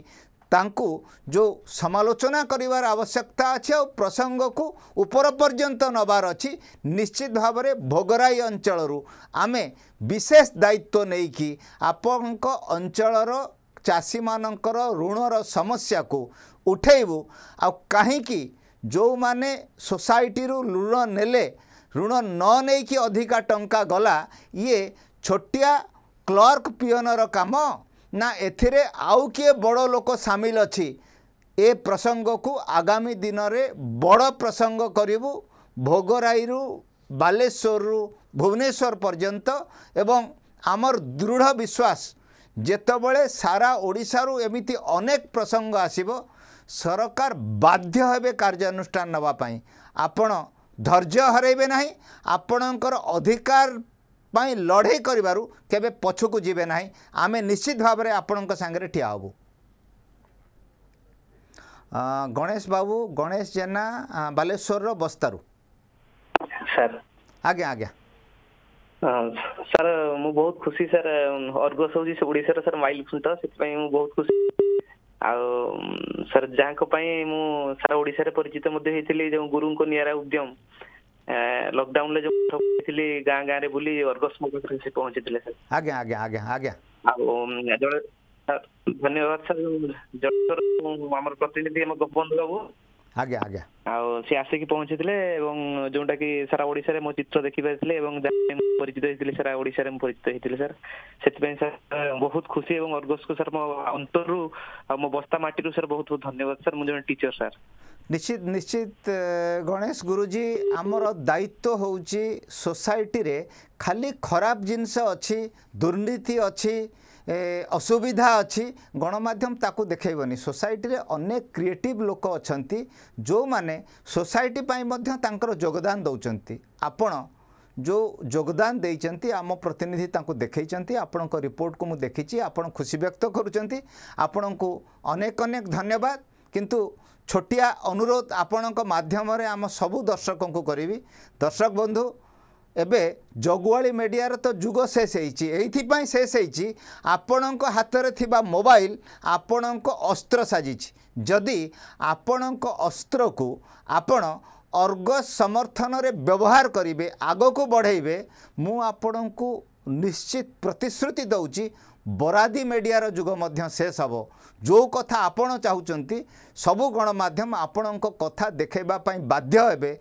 ତାଙ୍କୁ ଯେଉଁ ସମାଲୋଚନା କରିବାର ଆବଶ୍ୟକତା ଅଛି ଆଉ ପ୍ରସଙ୍ଗକୁ ଉପର ପର୍ଯ୍ୟନ୍ତ ନେବାର ଅଛି ନିଶ୍ଚିତ ଭାବରେ ଭୋଗରାଇ ଅଞ୍ଚଳରୁ ଆମେ ବିଶେଷ ଦାୟିତ୍ୱ ନେଇକି ଆପଣଙ୍କ ଅଞ୍ଚଳର ଚାଷୀମାନଙ୍କର ଋଣର ସମସ୍ୟାକୁ ଉଠେଇବୁ ଆଉ କାହିଁକି ଯେଉଁମାନେ ସୋସାଇଟିରୁ ଋଣ ନେଲେ ଋଣ ନ ନେଇକି ଅଧିକା ଟଙ୍କା ଗଲା ଇଏ ଛୋଟିଆ କ୍ଲର୍କ ପିଅନର କାମ ନା ଏଥିରେ ଆଉ କିଏ ବଡ଼ ଲୋକ ସାମିଲ ଅଛି ଏ ପ୍ରସଙ୍ଗକୁ ଆଗାମୀ ଦିନରେ ବଡ଼ ପ୍ରସଙ୍ଗ କରିବୁ ଭୋଗରାଇରୁ ବାଲେଶ୍ୱରରୁ ଭୁବନେଶ୍ୱର ପର୍ଯ୍ୟନ୍ତ ଏବଂ ଆମର ଦୃଢ଼ ବିଶ୍ୱାସ ଯେତେବେଳେ ସାରା ଓଡ଼ିଶାରୁ ଏମିତି ଅନେକ ପ୍ରସଙ୍ଗ ଆସିବ ସରକାର ବାଧ୍ୟ ହେବେ କାର୍ଯ୍ୟାନୁଷ୍ଠାନ ନେବା ପାଇଁ ଆପଣ ଧୈର୍ଯ୍ୟ ହରାଇବେ ନାହିଁ ଆପଣଙ୍କର ଅଧିକାର ପାଇଁ ଲଢ଼େଇ କରିବାରୁ କେବେ ପଛକୁ ଯିବେ ନାହିଁ ଆମେ ନିଶ୍ଚିତ ଭାବରେ ଆପଣଙ୍କ ସାଙ୍ଗରେ ଠିଆ ହେବୁ ଗଣେଶ ବାବୁ ଗଣେଶ ଜେନା ବାଲେଶ୍ୱରର ବସ୍ତାରୁ ସାର୍ ଆଜ୍ଞା ଆଜ୍ଞା ସାର୍ ମୁଁ ବହୁତ ଖୁସି ସାର୍ ଅର୍ଗସ୍ ହେଉଛି ଓଡ଼ିଶାର ସାର୍ ମାଇଲ୍ ଖୁଣ୍ଟ ସେଥିପାଇଁ ମୁଁ ବହୁତ ଖୁସି ଆଉ ସାର୍ ଯାହାଙ୍କ ପାଇଁ ମୁଁ ସାରା ଓଡ଼ିଶାରେ ପରିଚିତ ମଧ୍ୟ ହେଇଥିଲି ଯେଉଁ ଗୁରୁଙ୍କ ନିଆରା ଉଦ୍ୟମ ଲକଡାଉନରେ ଯୋଉ ପାଠ ପଢିଥିଲି ଗାଁ ଗାଁରେ ବୁଲି ଅର୍ଗସ୍ ମୋ ପାଖରେ ସେ ପହଞ୍ଚିଥିଲେ ସାର୍ ଆଜ୍ଞା ଆଜ୍ଞା ଆଜ୍ଞା ଆଜ୍ଞା ଆଉ ଧନ୍ୟବାଦ ସାର୍ ଆମର ପ୍ରତିନିଧି ଆମ ଗୋପବନ୍ଧୁ ବାବୁ ଆଜ୍ଞା ଆଜ୍ଞା ଆଉ ସେ ଆସିକି ପହଞ୍ଚିଥିଲେ ଏବଂ ଯୋଉଟା କି ସାରା ଓଡ଼ିଶାରେ ମୋ ଚିତ୍ର ଦେଖିପାରିଥିଲେ ଏବଂ ପରିଚିତ ହେଇଥିଲି ସାରା ଓଡ଼ିଶାରେ ମୁଁ ପରିଚିତ ହେଇଥିଲି ସାର୍ ସେଥିପାଇଁ ସାର୍ ବହୁତ ଖୁସି ଏବଂ ଅର୍ଗସକୁ ସାର୍ ମୋ ଅନ୍ତରରୁ ଆଉ ମୋ ବସ୍ତା ମାଟିରୁ ସାର୍ ବହୁତ ବହୁତ ଧନ୍ୟବାଦ ସାର୍ ମୁଁ ଜଣେ ଟିଚର ସାର୍ ନିଶ୍ଚିତ ନିଶ୍ଚିତ ଗଣେଶ ଗୁରୁଜୀ ଆମର ଦାୟିତ୍ୱ ହେଉଛି ସୋସାଇଟିରେ ଖାଲି ଖରାପ ଜିନିଷ ଅଛି ଦୁର୍ନୀତି ଅଛି ଅସୁବିଧା ଅଛି ଗଣମାଧ୍ୟମ ତାକୁ ଦେଖାଇବନି ସୋସାଇଟିରେ ଅନେକ କ୍ରିଏଟିଭ୍ ଲୋକ ଅଛନ୍ତି ଯେଉଁମାନେ ସୋସାଇଟି ପାଇଁ ମଧ୍ୟ ତାଙ୍କର ଯୋଗଦାନ ଦେଉଛନ୍ତି ଆପଣ ଯେଉଁ ଯୋଗଦାନ ଦେଇଛନ୍ତି ଆମ ପ୍ରତିନିଧି ତାଙ୍କୁ ଦେଖାଇଛନ୍ତି ଆପଣଙ୍କ ରିପୋର୍ଟକୁ ମୁଁ ଦେଖିଛି ଆପଣ ଖୁସି ବ୍ୟକ୍ତ କରୁଛନ୍ତି ଆପଣଙ୍କୁ ଅନେକ ଅନେକ ଧନ୍ୟବାଦ କିନ୍ତୁ ଛୋଟିଆ ଅନୁରୋଧ ଆପଣଙ୍କ ମାଧ୍ୟମରେ ଆମ ସବୁ ଦର୍ଶକଙ୍କୁ କରିବି ଦର୍ଶକ ବନ୍ଧୁ ଏବେ ଜଗୁଆଳି ମିଡ଼ିଆର ତ ଯୁଗ ଶେଷ ହେଇଛି ଏଇଥିପାଇଁ ଶେଷ ହେଇଛି ଆପଣଙ୍କ ହାତରେ ଥିବା ମୋବାଇଲ ଆପଣଙ୍କ ଅସ୍ତ୍ର ସାଜିଛି ଯଦି ଆପଣଙ୍କ ଅସ୍ତ୍ରକୁ ଆପଣ ଅର୍ଗ ସମର୍ଥନରେ ବ୍ୟବହାର କରିବେ ଆଗକୁ ବଢ଼େଇବେ ମୁଁ ଆପଣଙ୍କୁ ନିଶ୍ଚିତ ପ୍ରତିଶ୍ରୁତି ଦେଉଛି ବରାଦୀ ମେଡ଼ିଆର ଯୁଗ ମଧ୍ୟ ଶେଷ ହେବ ଯେଉଁ କଥା ଆପଣ ଚାହୁଁଛନ୍ତି ସବୁ ଗଣମାଧ୍ୟମ ଆପଣଙ୍କ କଥା ଦେଖାଇବା ପାଇଁ ବାଧ୍ୟ ହେବେ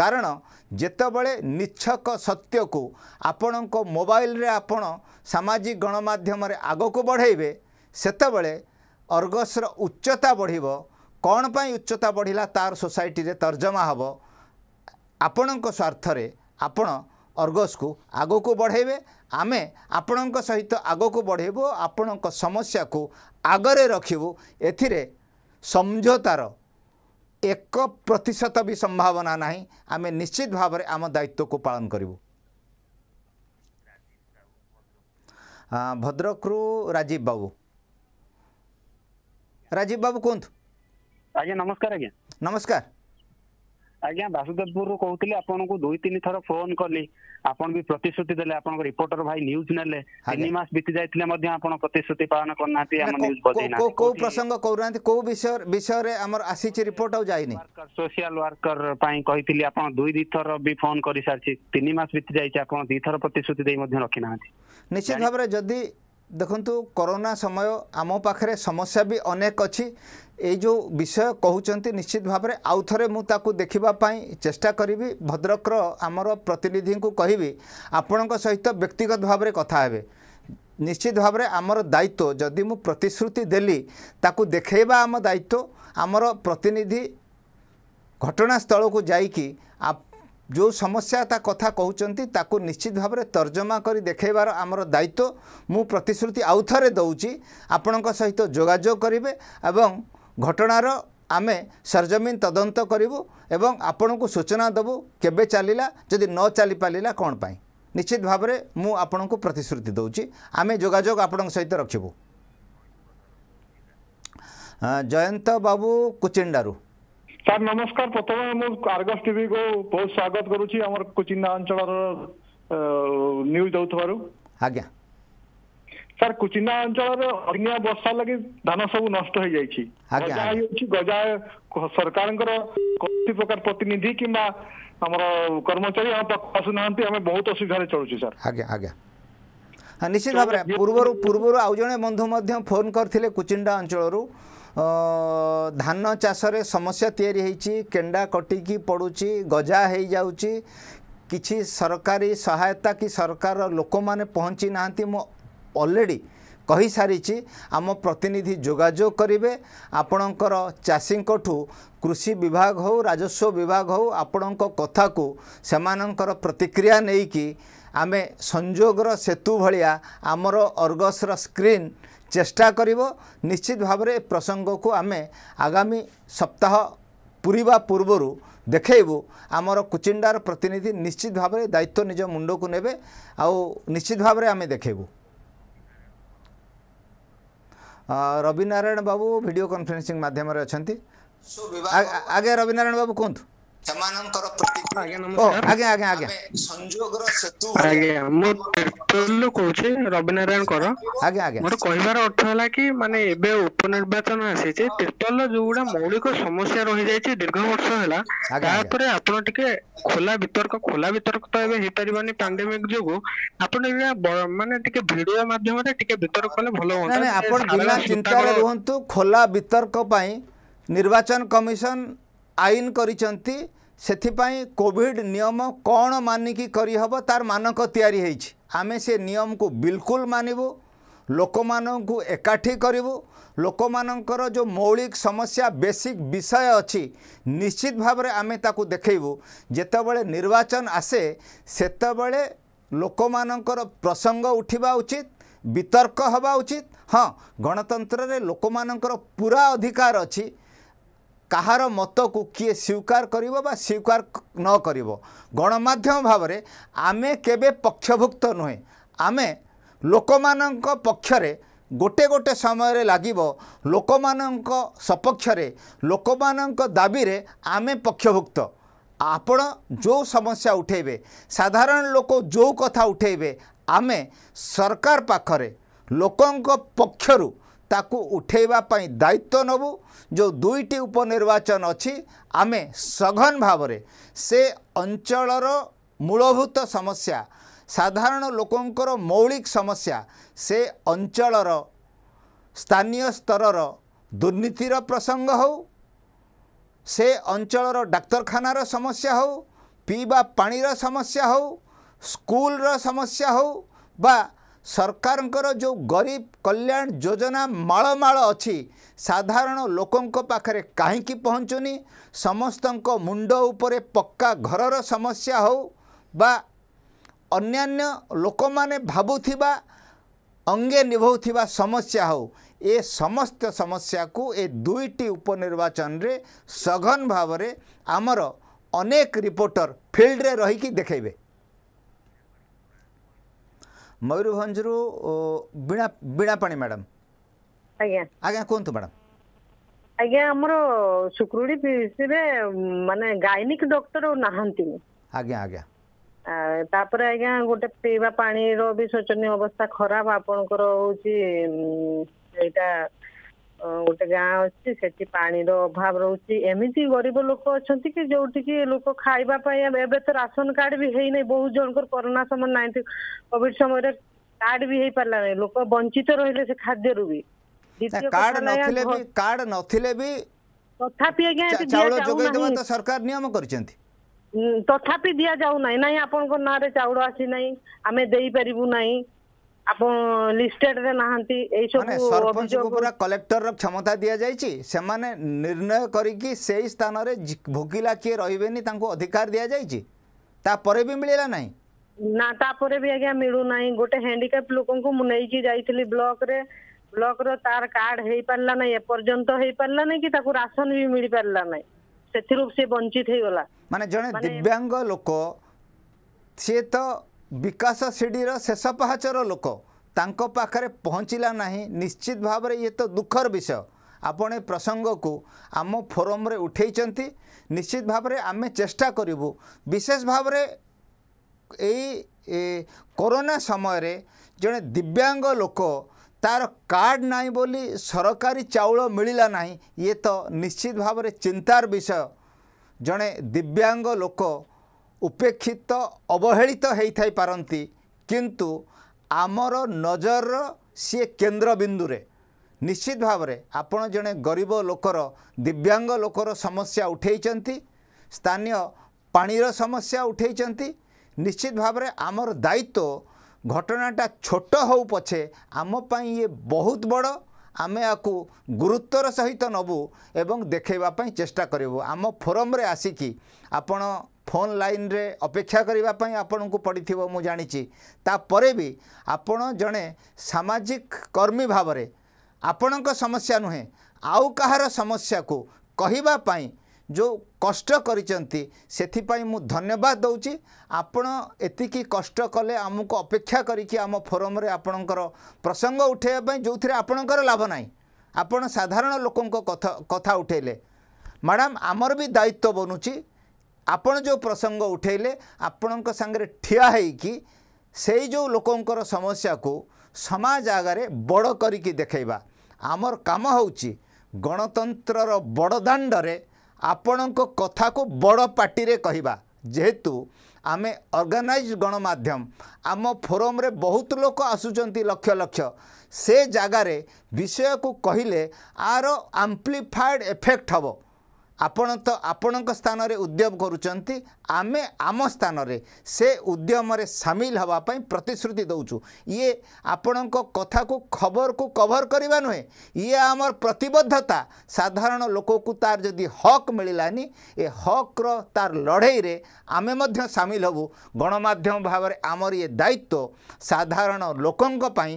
କାରଣ ଯେତେବେଳେ ନିଚ୍ଛକ ସତ୍ୟକୁ ଆପଣଙ୍କ ମୋବାଇଲରେ ଆପଣ ସାମାଜିକ ଗଣମାଧ୍ୟମରେ ଆଗକୁ ବଢ଼େଇବେ ସେତେବେଳେ ଅର୍ଗସର ଉଚ୍ଚତା ବଢ଼ିବ କ'ଣ ପାଇଁ ଉଚ୍ଚତା ବଢ଼ିଲା ତାର ସୋସାଇଟିରେ ତର୍ଜମା ହେବ ଆପଣଙ୍କ ସ୍ୱାର୍ଥରେ ଆପଣ ଅର୍ଗସ୍କୁ ଆଗକୁ ବଢ଼େଇବେ ଆମେ ଆପଣଙ୍କ ସହିତ ଆଗକୁ ବଢ଼େଇବୁ ଆପଣଙ୍କ ସମସ୍ୟାକୁ ଆଗରେ ରଖିବୁ ଏଥିରେ ସମଝୋତାର ଏକ ପ୍ରତିଶତ ବି ସମ୍ଭାବନା ନାହିଁ ଆମେ ନିଶ୍ଚିତ ଭାବରେ ଆମ ଦାୟିତ୍ୱକୁ ପାଳନ କରିବୁ ଭଦ୍ରକରୁ ରାଜୀବ ବାବୁ ରାଜୀବ ବାବୁ କୁହନ୍ତୁ ଆଜ୍ଞା ନମସ୍କାର ଆଜ୍ଞା ନମସ୍କାର ଆଜ୍ଞା ବାସୁଦେବପୁରରୁ କହୁଥିଲି ଆପଣଙ୍କୁ ଦୁଇ ତିନି ଥର ଫୋନ କଲି ଆପଣ ବି ପ୍ରତିଶ୍ରୁତି ଦେଲେ ଆପଣଙ୍କ ରିପୋର୍ଟର ଭାଇ ନ୍ୟୁଜ ନେଲେ ତିନି ମାସ ବିତି ଯାଇଥିଲେ ମଧ୍ୟ ଆପଣ ପ୍ରତିଶ୍ରୁତି ପାଳନ କରୁନାହାନ୍ତି ଆମ ନ୍ୟୁଜ ବଜେଇନାହାନ୍ତି କୋଉ ପ୍ରସଙ୍ଗ କହୁନାହାନ୍ତି କୋଉ ବିଷୟ ବିଷୟରେ ଆମର ଆସିଛି ରିପୋର୍ଟ ଆଉ ଯାଇନି ସୋସିଆଲ ୱାର୍କର ପାଇଁ କହିଥିଲି ଆପଣ ଦୁଇ ଦୁଇ ଥର ବି ଫୋନ କରିସାରିଛି ତିନି ମାସ ବିତି ଯାଇଛି ଆପଣ ଦୁଇ ଥର ପ୍ରତିଶ୍ରୁତି ଦେଇ ମଧ୍ୟ ରଖିନାହାନ୍ତି ନିଶ୍ଚିତ ଭାବରେ ଯଦି ଦେଖନ୍ତୁ କରୋନା ସମୟ ଆମ ପାଖରେ ସମସ୍ୟା ବି ଅନେକ ଅଛି ଏଇ ଯେଉଁ ବିଷୟ କହୁଛନ୍ତି ନିଶ୍ଚିତ ଭାବରେ ଆଉ ଥରେ ମୁଁ ତାକୁ ଦେଖିବା ପାଇଁ ଚେଷ୍ଟା କରିବି ଭଦ୍ରକର ଆମର ପ୍ରତିନିଧିଙ୍କୁ କହିବି ଆପଣଙ୍କ ସହିତ ବ୍ୟକ୍ତିଗତ ଭାବରେ କଥା ହେବେ ନିଶ୍ଚିତ ଭାବରେ ଆମର ଦାୟିତ୍ୱ ଯଦି ମୁଁ ପ୍ରତିଶ୍ରୁତି ଦେଲି ତାକୁ ଦେଖେଇବା ଆମ ଦାୟିତ୍ୱ ଆମର ପ୍ରତିନିଧି ଘଟଣାସ୍ଥଳକୁ ଯାଇକି ଆ ଯେଉଁ ସମସ୍ୟା ତା କଥା କହୁଛନ୍ତି ତାକୁ ନିଶ୍ଚିତ ଭାବରେ ତର୍ଜମା କରି ଦେଖାଇବାର ଆମର ଦାୟିତ୍ୱ ମୁଁ ପ୍ରତିଶ୍ରୁତି ଆଉ ଥରେ ଦେଉଛି ଆପଣଙ୍କ ସହିତ ଯୋଗାଯୋଗ କରିବେ ଏବଂ ଘଟଣାର ଆମେ ସରଜମିନ ତଦନ୍ତ କରିବୁ ଏବଂ ଆପଣଙ୍କୁ ସୂଚନା ଦେବୁ କେବେ ଚାଲିଲା ଯଦି ନ ଚାଲିପାରିଲା କ'ଣ ପାଇଁ ନିଶ୍ଚିତ ଭାବରେ ମୁଁ ଆପଣଙ୍କୁ ପ୍ରତିଶ୍ରୁତି ଦେଉଛି ଆମେ ଯୋଗାଯୋଗ ଆପଣଙ୍କ ସହିତ ରଖିବୁ ଜୟନ୍ତ ବାବୁ କୁଚିଣ୍ଡାରୁ सर नमस्कार प्रथम मुगस टीवी को बहुत स्वागत करुचिना अंचल न्यूज दौ सर कुचिना अंचल अग्निया बर्षा लगी धान सब नष्ट गजा सरकार प्रकार प्रतिनिधि किंवा कर्मचारी बहुत सर निश्चित भाव पूर्व पूर्व आउ जे बंधु फोन करते कुचिंडा अंचल ଧାନ ଚାଷରେ ସମସ୍ୟା ତିଆରି ହେଇଛି କେଣ୍ଡା କଟିକି ପଡ଼ୁଛି ଗଜା ହେଇଯାଉଛି କିଛି ସରକାରୀ ସହାୟତା କି ସରକାର ଲୋକମାନେ ପହଞ୍ଚି ନାହାନ୍ତି ମୁଁ ଅଲରେଡ଼ି କହିସାରିଛି ଆମ ପ୍ରତିନିଧି ଯୋଗାଯୋଗ କରିବେ ଆପଣଙ୍କର ଚାଷୀଙ୍କଠୁ କୃଷି ବିଭାଗ ହଉ ରାଜସ୍ୱ ବିଭାଗ ହଉ ଆପଣଙ୍କ କଥାକୁ ସେମାନଙ୍କର ପ୍ରତିକ୍ରିୟା ନେଇକି ଆମେ ସଂଯୋଗର ସେତୁ ଭଳିଆ ଆମର ଅର୍ଗସର ସ୍କ୍ରିନ୍ ଚେଷ୍ଟା କରିବ ନିଶ୍ଚିତ ଭାବରେ ଏ ପ୍ରସଙ୍ଗକୁ ଆମେ ଆଗାମୀ ସପ୍ତାହ ପୁରିବା ପୂର୍ବରୁ ଦେଖେଇବୁ ଆମର କୁଚିଣ୍ଡାର ପ୍ରତିନିଧି ନିଶ୍ଚିତ ଭାବରେ ଦାୟିତ୍ୱ ନିଜ ମୁଣ୍ଡକୁ ନେବେ ଆଉ ନିଶ୍ଚିତ ଭାବରେ ଆମେ ଦେଖେଇବୁ ରବି ନାରାୟଣ ବାବୁ ଭିଡ଼ିଓ କନଫରେନ୍ସିଂ ମାଧ୍ୟମରେ ଅଛନ୍ତି ଆଜ୍ଞା ରବି ନାରାୟଣ ବାବୁ କୁହନ୍ତୁ ସେମାନଙ୍କର ଆଜ୍ଞା ଆଜ୍ଞା ଆଜ୍ଞା ସଂଯୋଗର ସେତୁ ଆଜ୍ଞା ମୁଁ ପେଟ୍ରୋଲରୁ କହୁଛି ରବି ନାରାୟଣ କର ଆଜ୍ଞା ଆଜ୍ଞା ମୋର କହିବାର ଅର୍ଥ ହେଲା କି ମାନେ ଏବେ ଉପନିର୍ବାଚନ ଆସିଛି ତିର୍ତ୍ତୋଲର ଯୋଉଗୁଡା ମୌଳିକ ସମସ୍ୟା ରହିଯାଇଛି ଦୀର୍ଘ ବର୍ଷ ହେଲା ତା ଉପରେ ଆପଣ ଟିକେ ଖୋଲା ବିତର୍କ ଖୋଲା ବିତର୍କ ତ ଏବେ ହେଇପାରିବନି ପାଣ୍ଡେମିକ ଯୋଗୁଁ ଆପଣ ମାନେ ଟିକେ ଭିଡିଓ ମାଧ୍ୟମରେ ଟିକେ ବିତର୍କ କଲେ ଭଲ ହୁଅନ୍ତା ଆପଣ ବିନା ଚିନ୍ତାରେ ରୁହନ୍ତୁ ଖୋଲା ବିତର୍କ ପାଇଁ ନିର୍ବାଚନ କମିଶନ ଆଇନ କରିଛନ୍ତି ସେଥିପାଇଁ କୋଭିଡ଼ ନିୟମ କ'ଣ ମାନିକି କରିହେବ ତାର ମାନକ ତିଆରି ହେଇଛି ଆମେ ସେ ନିୟମକୁ ବିଲକୁଲ ମାନିବୁ ଲୋକମାନଙ୍କୁ ଏକାଠି କରିବୁ ଲୋକମାନଙ୍କର ଯେଉଁ ମୌଳିକ ସମସ୍ୟା ବେସିକ୍ ବିଷୟ ଅଛି ନିଶ୍ଚିତ ଭାବରେ ଆମେ ତାକୁ ଦେଖେଇବୁ ଯେତେବେଳେ ନିର୍ବାଚନ ଆସେ ସେତେବେଳେ ଲୋକମାନଙ୍କର ପ୍ରସଙ୍ଗ ଉଠିବା ଉଚିତ ବିତର୍କ ହେବା ଉଚିତ ହଁ ଗଣତନ୍ତ୍ରରେ ଲୋକମାନଙ୍କର ପୁରା ଅଧିକାର ଅଛି କାହାର ମତକୁ କିଏ ସ୍ୱୀକାର କରିବ ବା ସ୍ୱୀକାର ନ କରିବ ଗଣମାଧ୍ୟମ ଭାବରେ ଆମେ କେବେ ପକ୍ଷଭୁକ୍ତ ନୁହେଁ ଆମେ ଲୋକମାନଙ୍କ ପକ୍ଷରେ ଗୋଟେ ଗୋଟେ ସମୟରେ ଲାଗିବ ଲୋକମାନଙ୍କ ସପକ୍ଷରେ ଲୋକମାନଙ୍କ ଦାବିରେ ଆମେ ପକ୍ଷଭୁକ୍ତ ଆପଣ ଯେଉଁ ସମସ୍ୟା ଉଠାଇବେ ସାଧାରଣ ଲୋକ ଯେଉଁ କଥା ଉଠାଇବେ ଆମେ ସରକାର ପାଖରେ ଲୋକଙ୍କ ପକ୍ଷରୁ ତାକୁ ଉଠାଇବା ପାଇଁ ଦାୟିତ୍ୱ ନେବୁ ଯେଉଁ ଦୁଇଟି ଉପନିର୍ବାଚନ ଅଛି ଆମେ ସଘନ ଭାବରେ ସେ ଅଞ୍ଚଳର ମୂଳଭୂତ ସମସ୍ୟା ସାଧାରଣ ଲୋକଙ୍କର ମୌଳିକ ସମସ୍ୟା ସେ ଅଞ୍ଚଳର ସ୍ଥାନୀୟ ସ୍ତରର ଦୁର୍ନୀତିର ପ୍ରସଙ୍ଗ ହେଉ ସେ ଅଞ୍ଚଳର ଡାକ୍ତରଖାନାର ସମସ୍ୟା ହେଉ ପିଇବା ପାଣିର ସମସ୍ୟା ହେଉ ସ୍କୁଲର ସମସ୍ୟା ହେଉ ବା ସରକାରଙ୍କର ଯେଉଁ ଗରିବ କଲ୍ୟାଣ ଯୋଜନା ମାଳମାଳ ଅଛି ସାଧାରଣ ଲୋକଙ୍କ ପାଖରେ କାହିଁକି ପହଞ୍ଚୁନି ସମସ୍ତଙ୍କ ମୁଣ୍ଡ ଉପରେ ପକ୍କା ଘରର ସମସ୍ୟା ହେଉ ବା ଅନ୍ୟାନ୍ୟ ଲୋକମାନେ ଭାବୁଥିବା ଅଙ୍ଗେ ନିଭାଉଥିବା ସମସ୍ୟା ହେଉ ଏ ସମସ୍ତ ସମସ୍ୟାକୁ ଏ ଦୁଇଟି ଉପନିର୍ବାଚନରେ ସଘନ ଭାବରେ ଆମର ଅନେକ ରିପୋର୍ଟର ଫିଲ୍ଡରେ ରହିକି ଦେଖେଇବେ ମୟୂରଭଞ୍ଜରୁ ବୀଣା ବୀଣାପାଣି ମ୍ୟାଡ଼ାମ୍ ଆଜ୍ଞା ଆଜ୍ଞା କୁହନ୍ତୁ ମ୍ୟାଡ଼ାମ୍ ଆଜ୍ଞା ଆମର ସୁକ୍ରୁଡ଼ି ପିସିରେ ମାନେ ଗାଇନିକ୍ ଡକ୍ଟର ନାହାନ୍ତି ଆଜ୍ଞା ଆଜ୍ଞା ତାପରେ ଆଜ୍ଞା ଗୋଟେ ପିଇବା ପାଣିର ବି ଶୋଚନୀୟ ଅବସ୍ଥା ଖରାପ ଆପଣଙ୍କର ହେଉଛି ଏଇଟା ଗୋଟେ ଗାଁ ଅଛି ସେଠି ପାଣିର ଅଭାବ ରହୁଛି ଏମିତି ଗରିବ ଲୋକ ଅଛନ୍ତି କି ଯୋଉଠିକି ଲୋକ ଖାଇବା ପାଇଁ ଏବେ ତ ରାସନ କାର୍ଡ ବି ହେଇନାହିଁ ବହୁତ ଜଣଙ୍କର କରୋନା ସମୟ ନାଇଣ୍ଟି କୋଭିଡ ସମୟରେ କାର୍ଡ ବି ହେଇପାରିଲା ନାହିଁ ଲୋକ ବଞ୍ଚିତ ରହିଲେ ସେ ଖାଦ୍ୟରୁ ବି କାର୍ଡ ନଥିଲେ ବି କାର୍ଡ ନଥିଲେ ବି ତଥାପି ଆଜ୍ଞା ଚାଉଳ ଯୋଗାଇ ଦେବା ତ ସରକାର ନିୟମ କରିଛନ୍ତି ତଥାପି ଦିଆଯାଉ ନାହିଁ ନାହିଁ ଆପଣଙ୍କ ନାଁରେ ଚାଉଳ ଆସି ନାହିଁ ଆମେ ଦେଇପାରିବୁ ନାହିଁ ଆପଣ ଲିଷ୍ଟେଡରେ ନାହାନ୍ତି ଏଇସବୁ ସରପଞ୍ଚକୁ ପୁରା କଲେକ୍ଟରର କ୍ଷମତା ଦିଆଯାଇଛି ସେମାନେ ନିର୍ଣ୍ଣୟ କରିକି ସେଇ ସ୍ଥାନରେ ଭୋଗିଲା କିଏ ରହିବେନି ତାଙ୍କୁ ଅଧିକାର ଦିଆଯାଇଛି ତାପରେ ବି ମିଳିଲା ନାହିଁ ନା ତାପରେ ବି ଆଜ୍ଞା ମିଳୁନାହିଁ ଗୋଟେ ହ୍ୟାଣ୍ଡିକାପ ଲୋକଙ୍କୁ ମୁଁ ନେଇକି ଯାଇଥିଲି ବ୍ଲକରେ ବ୍ଲକର ତାର କାର୍ଡ ହେଇପାରିଲା ନାହିଁ ଏପର୍ଯ୍ୟନ୍ତ ହେଇପାରିଲା ନାହିଁ କି ତାକୁ ରାସନ ବି ମିଳିପାରିଲା ନାହିଁ ସେଥିରୁ ସେ ବଞ୍ଚିତ ହେଇଗଲା ମାନେ ଜଣେ ଦିବ୍ୟାଙ୍ଗ ଲୋକ ସିଏ ତ ବିକାଶ ସିଡ଼ିର ଶେଷ ପାହାଚର ଲୋକ ତାଙ୍କ ପାଖରେ ପହଞ୍ଚିଲା ନାହିଁ ନିଶ୍ଚିତ ଭାବରେ ଇଏ ତ ଦୁଃଖର ବିଷୟ ଆପଣ ଏ ପ୍ରସଙ୍ଗକୁ ଆମ ଫୋରମ୍ରେ ଉଠାଇଛନ୍ତି ନିଶ୍ଚିତ ଭାବରେ ଆମେ ଚେଷ୍ଟା କରିବୁ ବିଶେଷ ଭାବରେ ଏଇ କରୋନା ସମୟରେ ଜଣେ ଦିବ୍ୟାଙ୍ଗ ଲୋକ ତା'ର କାର୍ଡ଼ ନାହିଁ ବୋଲି ସରକାରୀ ଚାଉଳ ମିଳିଲା ନାହିଁ ଇଏ ତ ନିଶ୍ଚିତ ଭାବରେ ଚିନ୍ତାର ବିଷୟ ଜଣେ ଦିବ୍ୟାଙ୍ଗ ଲୋକ ଉପେକ୍ଷିତ ଅବହେଳିତ ହୋଇଥାଇପାରନ୍ତି କିନ୍ତୁ ଆମର ନଜରର ସିଏ କେନ୍ଦ୍ରବିନ୍ଦୁରେ ନିଶ୍ଚିତ ଭାବରେ ଆପଣ ଜଣେ ଗରିବ ଲୋକର ଦିବ୍ୟାଙ୍ଗ ଲୋକର ସମସ୍ୟା ଉଠାଇଛନ୍ତି ସ୍ଥାନୀୟ ପାଣିର ସମସ୍ୟା ଉଠାଇଛନ୍ତି ନିଶ୍ଚିତ ଭାବରେ ଆମର ଦାୟିତ୍ୱ ଘଟଣାଟା ଛୋଟ ହେଉ ପଛେ ଆମ ପାଇଁ ଇଏ ବହୁତ ବଡ଼ ଆମେ ଆକୁ ଗୁରୁତ୍ୱର ସହିତ ନେବୁ ଏବଂ ଦେଖାଇବା ପାଇଁ ଚେଷ୍ଟା କରିବୁ ଆମ ଫୋରମ୍ରେ ଆସିକି ଆପଣ ଫୋନ୍ ଲାଇନ୍ରେ ଅପେକ୍ଷା କରିବା ପାଇଁ ଆପଣଙ୍କୁ ପଡ଼ିଥିବ ମୁଁ ଜାଣିଛି ତାପରେ ବି ଆପଣ ଜଣେ ସାମାଜିକ କର୍ମୀ ଭାବରେ ଆପଣଙ୍କ ସମସ୍ୟା ନୁହେଁ ଆଉ କାହାର ସମସ୍ୟାକୁ କହିବା ପାଇଁ ଯେଉଁ କଷ୍ଟ କରିଛନ୍ତି ସେଥିପାଇଁ ମୁଁ ଧନ୍ୟବାଦ ଦେଉଛି ଆପଣ ଏତିକି କଷ୍ଟ କଲେ ଆମକୁ ଅପେକ୍ଷା କରିକି ଆମ ଫୋରମ୍ରେ ଆପଣଙ୍କର ପ୍ରସଙ୍ଗ ଉଠାଇବା ପାଇଁ ଯେଉଁଥିରେ ଆପଣଙ୍କର ଲାଭ ନାହିଁ ଆପଣ ସାଧାରଣ ଲୋକଙ୍କ କଥା କଥା ଉଠାଇଲେ ମ୍ୟାଡ଼ାମ୍ ଆମର ବି ଦାୟିତ୍ୱ ବନୁଛି ଆପଣ ଯେଉଁ ପ୍ରସଙ୍ଗ ଉଠାଇଲେ ଆପଣଙ୍କ ସାଙ୍ଗରେ ଠିଆ ହୋଇକି ସେଇ ଯେଉଁ ଲୋକଙ୍କର ସମସ୍ୟାକୁ ସମାଜ ଆଗରେ ବଡ଼ କରିକି ଦେଖାଇବା ଆମର କାମ ହେଉଛି ଗଣତନ୍ତ୍ରର ବଡ଼ ଦାଣ୍ଡରେ ଆପଣଙ୍କ କଥାକୁ ବଡ଼ ପାଟିରେ କହିବା ଯେହେତୁ ଆମେ ଅର୍ଗାନାଇଜ ଗଣମାଧ୍ୟମ ଆମ ଫୋରମରେ ବହୁତ ଲୋକ ଆସୁଛନ୍ତି ଲକ୍ଷ ଲକ୍ଷ ସେ ଜାଗାରେ ବିଷୟକୁ କହିଲେ ଆର ଆମ୍ପ୍ଲିଫାଏଡ଼୍ ଏଫେକ୍ଟ ହେବ ଆପଣ ତ ଆପଣଙ୍କ ସ୍ଥାନରେ ଉଦ୍ୟମ କରୁଛନ୍ତି ଆମେ ଆମ ସ୍ଥାନରେ ସେ ଉଦ୍ୟମରେ ସାମିଲ ହେବା ପାଇଁ ପ୍ରତିଶ୍ରୁତି ଦେଉଛୁ ଇଏ ଆପଣଙ୍କ କଥାକୁ ଖବରକୁ କଭର କରିବା ନୁହେଁ ଇଏ ଆମର ପ୍ରତିବଦ୍ଧତା ସାଧାରଣ ଲୋକକୁ ତାର ଯଦି ହକ୍ ମିଳିଲାନି ଏ ହକ୍ର ତାର ଲଢ଼େଇରେ ଆମେ ମଧ୍ୟ ସାମିଲ ହେବୁ ଗଣମାଧ୍ୟମ ଭାବରେ ଆମର ଇଏ ଦାୟିତ୍ୱ ସାଧାରଣ ଲୋକଙ୍କ ପାଇଁ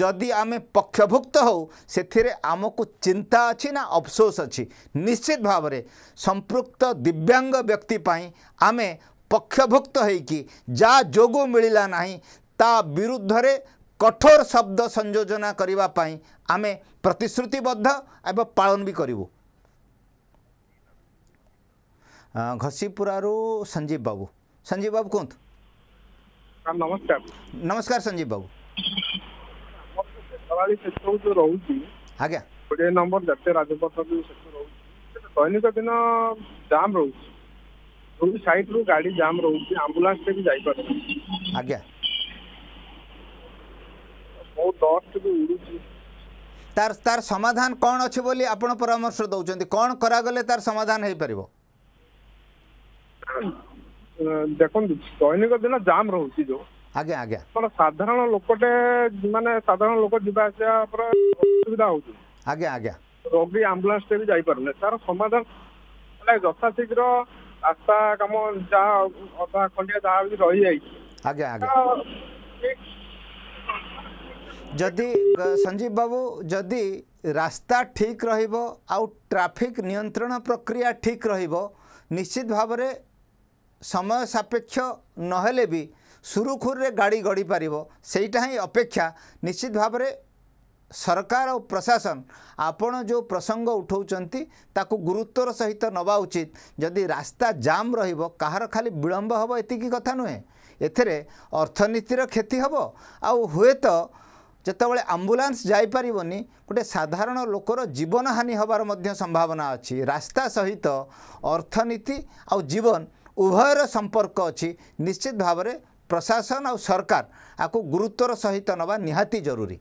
ଯଦି ଆମେ ପକ୍ଷଭୁକ୍ତ ହେଉ ସେଥିରେ ଆମକୁ ଚିନ୍ତା ଅଛି ନା ଅଫସୋସ୍ ଅଛି ନିଶ୍ଚିତ ଭାବରେ ସମ୍ପୃକ୍ତ ଦିବ୍ୟାଙ୍ଗ ବ୍ୟକ୍ତି ପାଇଁ आम पक्षभुक्त होग मिलला ना ता विरुद्ध कठोर शब्द संयोजना करने आम प्रतिश्रुतिबद्ध एवं पालन भी करूँ घसीपुर संजीव बाबू संजीव बाबू कहत हाँ, नमस्कार नमस्कार संजीव बाबू तो आज्ञा नंबर राजपथ तो तो दैनिक दिन जम रही ରୋଡ୍ ସାଇଡ୍ ରୁ ଗାଡି ଜାମ୍ ରହୁଛି ଆମ୍ବୁଲାନ୍ସରେ ବି ଯାଇପାରୁନି ଆଜ୍ଞା ବହୁତ ଡଷ୍ଟ ବି ଉଡୁଛି ତାର ତାର ସମାଧାନ କ'ଣ ଅଛି ବୋଲି ଆପଣ ପରାମର୍ଶ ଦେଉଛନ୍ତି କ'ଣ କରାଗଲେ ତାର ସମାଧାନ ହେଇପାରିବ ଦେଖନ୍ତୁ ଦୈନିକ ଦିନ ଜାମ୍ ରହୁଛି ଯୋଉ ଆଜ୍ଞା ଆଜ୍ଞା ଆପଣ ସାଧାରଣ ଲୋକଟେ ମାନେ ସାଧାରଣ ଲୋକ ଯିବା ଆସିବା ପୁରା ଅସୁବିଧା ହଉଛି ଆଜ୍ଞା ଆଜ୍ଞା ରୋଗୀ ଆମ୍ବୁଲାନ୍ସରେ ବି ଯାଇପାରୁନି ତାର ସମାଧାନ ମାନେ ଯଥାଶୀଘ୍ର ରାସ୍ତା କାମ ଯାହା ଅଧା ଖଣ୍ଡିଆ ଯାହା ବି ରହିଯାଇଛି ଆଜ୍ଞା ଆଜ୍ଞା ଯଦି ସଞ୍ଜୀବ ବାବୁ ଯଦି ରାସ୍ତା ଠିକ୍ ରହିବ ଆଉ ଟ୍ରାଫିକ୍ ନିୟନ୍ତ୍ରଣ ପ୍ରକ୍ରିୟା ଠିକ୍ ରହିବ ନିଶ୍ଚିତ ଭାବରେ ସମୟ ସାପେକ୍ଷ ନହେଲେ ବି ସୁରୁଖୁରୁରେ ଗାଡ଼ି ଗଡ଼ିପାରିବ ସେଇଟା ହିଁ ଅପେକ୍ଷା ନିଶ୍ଚିତ ଭାବରେ ସରକାର ଆଉ ପ୍ରଶାସନ ଆପଣ ଯେଉଁ ପ୍ରସଙ୍ଗ ଉଠାଉଛନ୍ତି ତାକୁ ଗୁରୁତ୍ୱର ସହିତ ନେବା ଉଚିତ ଯଦି ରାସ୍ତା ଜାମ୍ ରହିବ କାହାର ଖାଲି ବିଳମ୍ବ ହେବ ଏତିକି କଥା ନୁହେଁ ଏଥିରେ ଅର୍ଥନୀତିର କ୍ଷତି ହେବ ଆଉ ହୁଏତ ଯେତେବେଳେ ଆମ୍ବୁଲାନ୍ସ ଯାଇପାରିବନି ଗୋଟେ ସାଧାରଣ ଲୋକର ଜୀବନହାନି ହେବାର ମଧ୍ୟ ସମ୍ଭାବନା ଅଛି ରାସ୍ତା ସହିତ ଅର୍ଥନୀତି ଆଉ ଜୀବନ ଉଭୟର ସମ୍ପର୍କ ଅଛି ନିଶ୍ଚିତ ଭାବରେ ପ୍ରଶାସନ ଆଉ ସରକାର ଆକୁ ଗୁରୁତ୍ୱର ସହିତ ନେବା ନିହାତି ଜରୁରୀ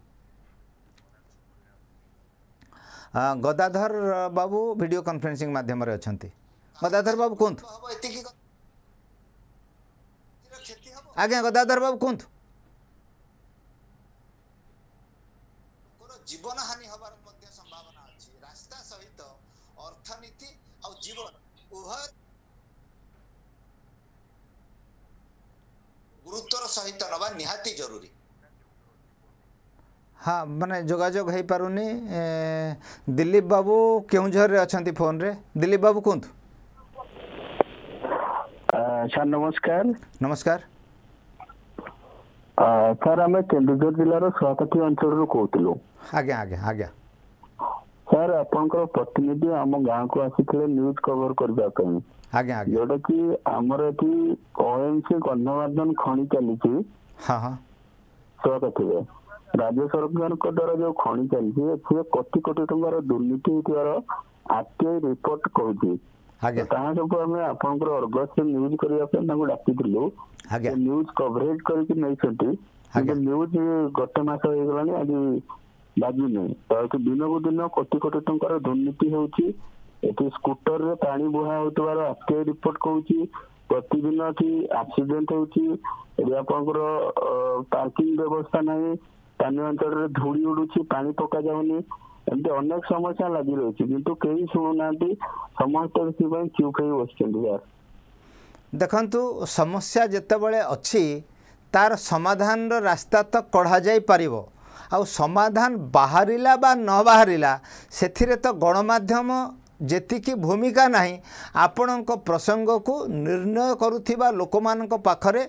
हाँ, गदाधर बाबू वीडियो कॉन्फ्रेंसिंग माध्यम रे गदाधर बाबू कोंत हबो एतिकी आगे गदाधर बाबू कोंत कोनो जीवन हानि हबार संभावना सहित अर्थनीति निहाती जरूरी हाँ मैंने जोजोग हो पार नहीं दिलीप बाबू केवर अच्छा फोन रे दिलीप बाबू कहतु सर नमस्कार नमस्कार सर आम के जिलार सुहापाठी अंचल कहूँ आज्ञा आज्ञा आज्ञा सर आपण प्रतिनिधि आम गाँ को आज कवर करने जोटा कि आमर एटी ରାଜ୍ୟ ସରକାରଙ୍କ ଦ୍ୱାରା ଯୋଉ ଖଣି ଚାଲିଛି ଏଥିରେ କୋଟି କୋଟି ଟଙ୍କାର ଦୁର୍ନୀତି ହେଇଥିବାର ଆର୍ଟିଆଇ ରିପୋର୍ଟ କହୁଛି ତାହା ଯୋଗୁଁ ଆମେ ଆପଣଙ୍କର ଅର୍ଗସ୍ ନ୍ୟୁଜ୍ କରିବା ପାଇଁ ତାଙ୍କୁ ଡାକିଥିଲୁ ନ୍ୟୁଜ୍ କଭରେଜ କରିକି ନେଇଛନ୍ତି କିନ୍ତୁ ନ୍ୟୁଜ୍ ଗୋଟେ ମାସ ହେଇଗଲାଣି ଆଜି ବାଜୁନି ତ ଏଠି ଦିନକୁ ଦିନ କୋଟି କୋଟି ଟଙ୍କାର ଦୁର୍ନୀତି ହେଉଛି ଏଠି ସ୍କୁଟରରେ ପାଣି ବୁହା ହେଉଥିବାର ଆର୍ଟିଆଇ ରିପୋର୍ଟ କହୁଛି ପ୍ରତିଦିନ ଏଠି ଆକ୍ସିଡେଣ୍ଟ ହେଉଛି ଏଠି ଆପଣଙ୍କର ପାର୍କିଂ ବ୍ୟବସ୍ଥା ନାହିଁ ସ୍ଥାନୀୟ ଅଞ୍ଚଳରେ ଧୂଳି ଉଡୁଛି ପାଣି ପକାଯାଉନି ଏମିତି ଅନେକ ସମସ୍ୟା ଲାଗି ରହିଛି କିନ୍ତୁ କେହି ଶୁଣୁନାହାନ୍ତି ସମସ୍ତେ ସେଥିପାଇଁ ଚୁପ୍ ହେଇ ବସିଛନ୍ତି ସାର୍ ଦେଖନ୍ତୁ ସମସ୍ୟା ଯେତେବେଳେ ଅଛି ତାର ସମାଧାନର ରାସ୍ତା ତ କଢ଼ାଯାଇପାରିବ ଆଉ ସମାଧାନ ବାହାରିଲା ବା ନ ବାହାରିଲା ସେଥିରେ ତ ଗଣମାଧ୍ୟମ ଯେତିକି ଭୂମିକା ନାହିଁ ଆପଣଙ୍କ ପ୍ରସଙ୍ଗକୁ ନିର୍ଣ୍ଣୟ କରୁଥିବା ଲୋକମାନଙ୍କ ପାଖରେ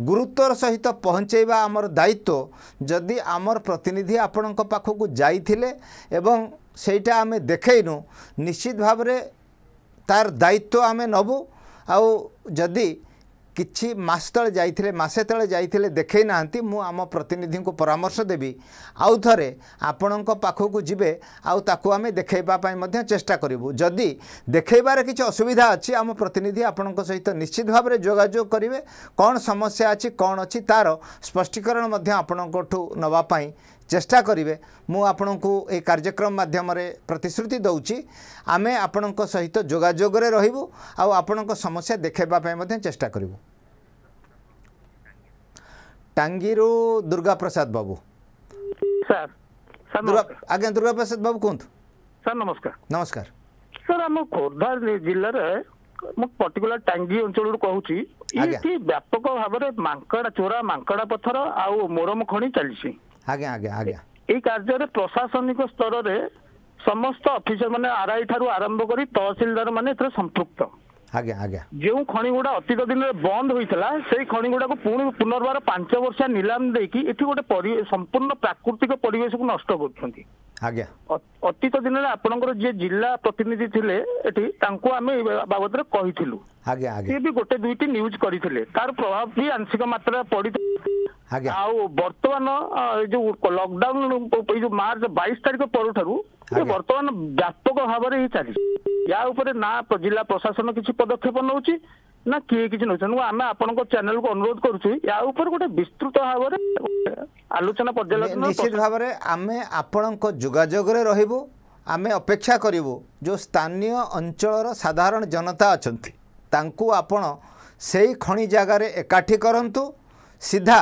ଗୁରୁତ୍ୱର ସହିତ ପହଞ୍ଚାଇବା ଆମର ଦାୟିତ୍ୱ ଯଦି ଆମର ପ୍ରତିନିଧି ଆପଣଙ୍କ ପାଖକୁ ଯାଇଥିଲେ ଏବଂ ସେଇଟା ଆମେ ଦେଖାଇନୁ ନିଶ୍ଚିତ ଭାବରେ ତାର ଦାୟିତ୍ୱ ଆମେ ନେବୁ ଆଉ ଯଦି କିଛି ମାସ ତଳେ ଯାଇଥିଲେ ମାସେ ତଳେ ଯାଇଥିଲେ ଦେଖେଇ ନାହାନ୍ତି ମୁଁ ଆମ ପ୍ରତିନିଧିଙ୍କୁ ପରାମର୍ଶ ଦେବି ଆଉ ଥରେ ଆପଣଙ୍କ ପାଖକୁ ଯିବେ ଆଉ ତାକୁ ଆମେ ଦେଖେଇବା ପାଇଁ ମଧ୍ୟ ଚେଷ୍ଟା କରିବୁ ଯଦି ଦେଖେଇବାରେ କିଛି ଅସୁବିଧା ଅଛି ଆମ ପ୍ରତିନିଧି ଆପଣଙ୍କ ସହିତ ନିଶ୍ଚିତ ଭାବରେ ଯୋଗାଯୋଗ କରିବେ କ'ଣ ସମସ୍ୟା ଅଛି କ'ଣ ଅଛି ତା'ର ସ୍ପଷ୍ଟୀକରଣ ମଧ୍ୟ ଆପଣଙ୍କଠୁ ନେବା ପାଇଁ ଚେଷ୍ଟା କରିବେ ମୁଁ ଆପଣଙ୍କୁ ଏ କାର୍ଯ୍ୟକ୍ରମ ମାଧ୍ୟମରେ ପ୍ରତିଶ୍ରୁତି ଦେଉଛି ଆମେ ଆପଣଙ୍କ ସହିତ ଯୋଗାଯୋଗରେ ରହିବୁ ଆଉ ଆପଣଙ୍କ ସମସ୍ୟା ଦେଖାଇବା ପାଇଁ ମଧ୍ୟ ଚେଷ୍ଟା କରିବୁ ଟାଙ୍ଗୀରୁ ଦୁର୍ଗାପ୍ରସାଦ ବାବୁ ଆଜ୍ଞା ଦୁର୍ଗାପ୍ରସାଦ ବାବୁ କୁହନ୍ତୁ ନମସ୍କାର ସାର୍ ଆମ ଖୋର୍ଦ୍ଧା ଜିଲ୍ଲାରେ ମୁଁ ପର୍ଟିକୁଲାର ଟାଙ୍ଗୀ ଅଞ୍ଚଳରୁ କହୁଛି ଏଠି ବ୍ୟାପକ ଭାବରେ ମାଙ୍କଡ଼ା ଚୋରା ମାଙ୍କଡ଼ା ପଥର ଆଉ ମୋରମ ଖଣି ଚାଲିଛି ଆଜ୍ଞା ଆଜ୍ଞା ଆଜ୍ଞା ଏଇ କାର୍ଯ୍ୟରେ ପ୍ରଶାସନିକ ସ୍ତରରେ ସମସ୍ତ ଅଫିସର ମାନେ ଆର ଆଇ ଠାରୁ ଆରମ୍ଭ କରି ତହସିଲଦାର ମାନେ ଏଥିରେ ସମ୍ପୃକ୍ତ ଆଜ୍ଞା ଆଜ୍ଞା ଯେଉଁ ଖଣି ଗୁଡା ଅତୀତ ଦିନରେ ବନ୍ଦ ହୋଇଥିଲା ସେଇ ଖଣି ଗୁଡାକୁ ପୁଣି ପୁନର୍ବାର ପାଞ୍ଚ ବର୍ଷିଆ ନିଲାମ ଦେଇକି ଏଠି ଗୋଟେ ସମ୍ପୂର୍ଣ୍ଣ ପ୍ରାକୃତିକ ପରିବେଶକୁ ନଷ୍ଟ କରୁଛନ୍ତି ଆଜ୍ଞା ଅତୀତ ଦିନରେ ଆପଣଙ୍କର ଯିଏ ଜିଲ୍ଲା ପ୍ରତିନିଧି ଥିଲେ ଏଠି ତାଙ୍କୁ ଆମେ ଏ ବାବଦରେ କହିଥିଲୁ ଆଜ୍ଞା ସିଏ ବି ଗୋଟେ ଦୁଇଟି ନ୍ୟୁଜ କରିଥିଲେ ତାର ପ୍ରଭାବ ବି ଆଂଶିକ ମାତ୍ରାରେ ପଡିଥିଲା ଆଉ ବର୍ତ୍ତମାନ ଯୋଉ ଲକଡାଉନ ଏଇ ଯୋଉ ମାର୍ଚ୍ଚ ବାଇଶ ତାରିଖ ପରଠାରୁ ବର୍ତ୍ତମାନ ବ୍ୟାପକ ଭାବରେ ହିଁ ଚାଲିଛି ୟା ଉପରେ ନା ଜିଲ୍ଲା ପ୍ରଶାସନ କିଛି ପଦକ୍ଷେପ ନଉଛି ନା କିଏ କିଛି ନଉଛନ୍ତି ଆମେ ଆପଣଙ୍କ ଚ୍ୟାନେଲକୁ ଅନୁରୋଧ କରୁଛୁ ୟା ଉପରେ ଗୋଟେ ବିସ୍ତୃତ ଭାବରେ ଆଲୋଚନା ପର୍ଯ୍ୟାଲୋଚନା ନିଶ୍ଚିତ ଭାବରେ ଆମେ ଆପଣଙ୍କ ଯୋଗାଯୋଗରେ ରହିବୁ ଆମେ ଅପେକ୍ଷା କରିବୁ ଯେଉଁ ସ୍ଥାନୀୟ ଅଞ୍ଚଳର ସାଧାରଣ ଜନତା ଅଛନ୍ତି ତାଙ୍କୁ ଆପଣ ସେଇ ଖଣି ଜାଗାରେ ଏକାଠି କରନ୍ତୁ ସିଧା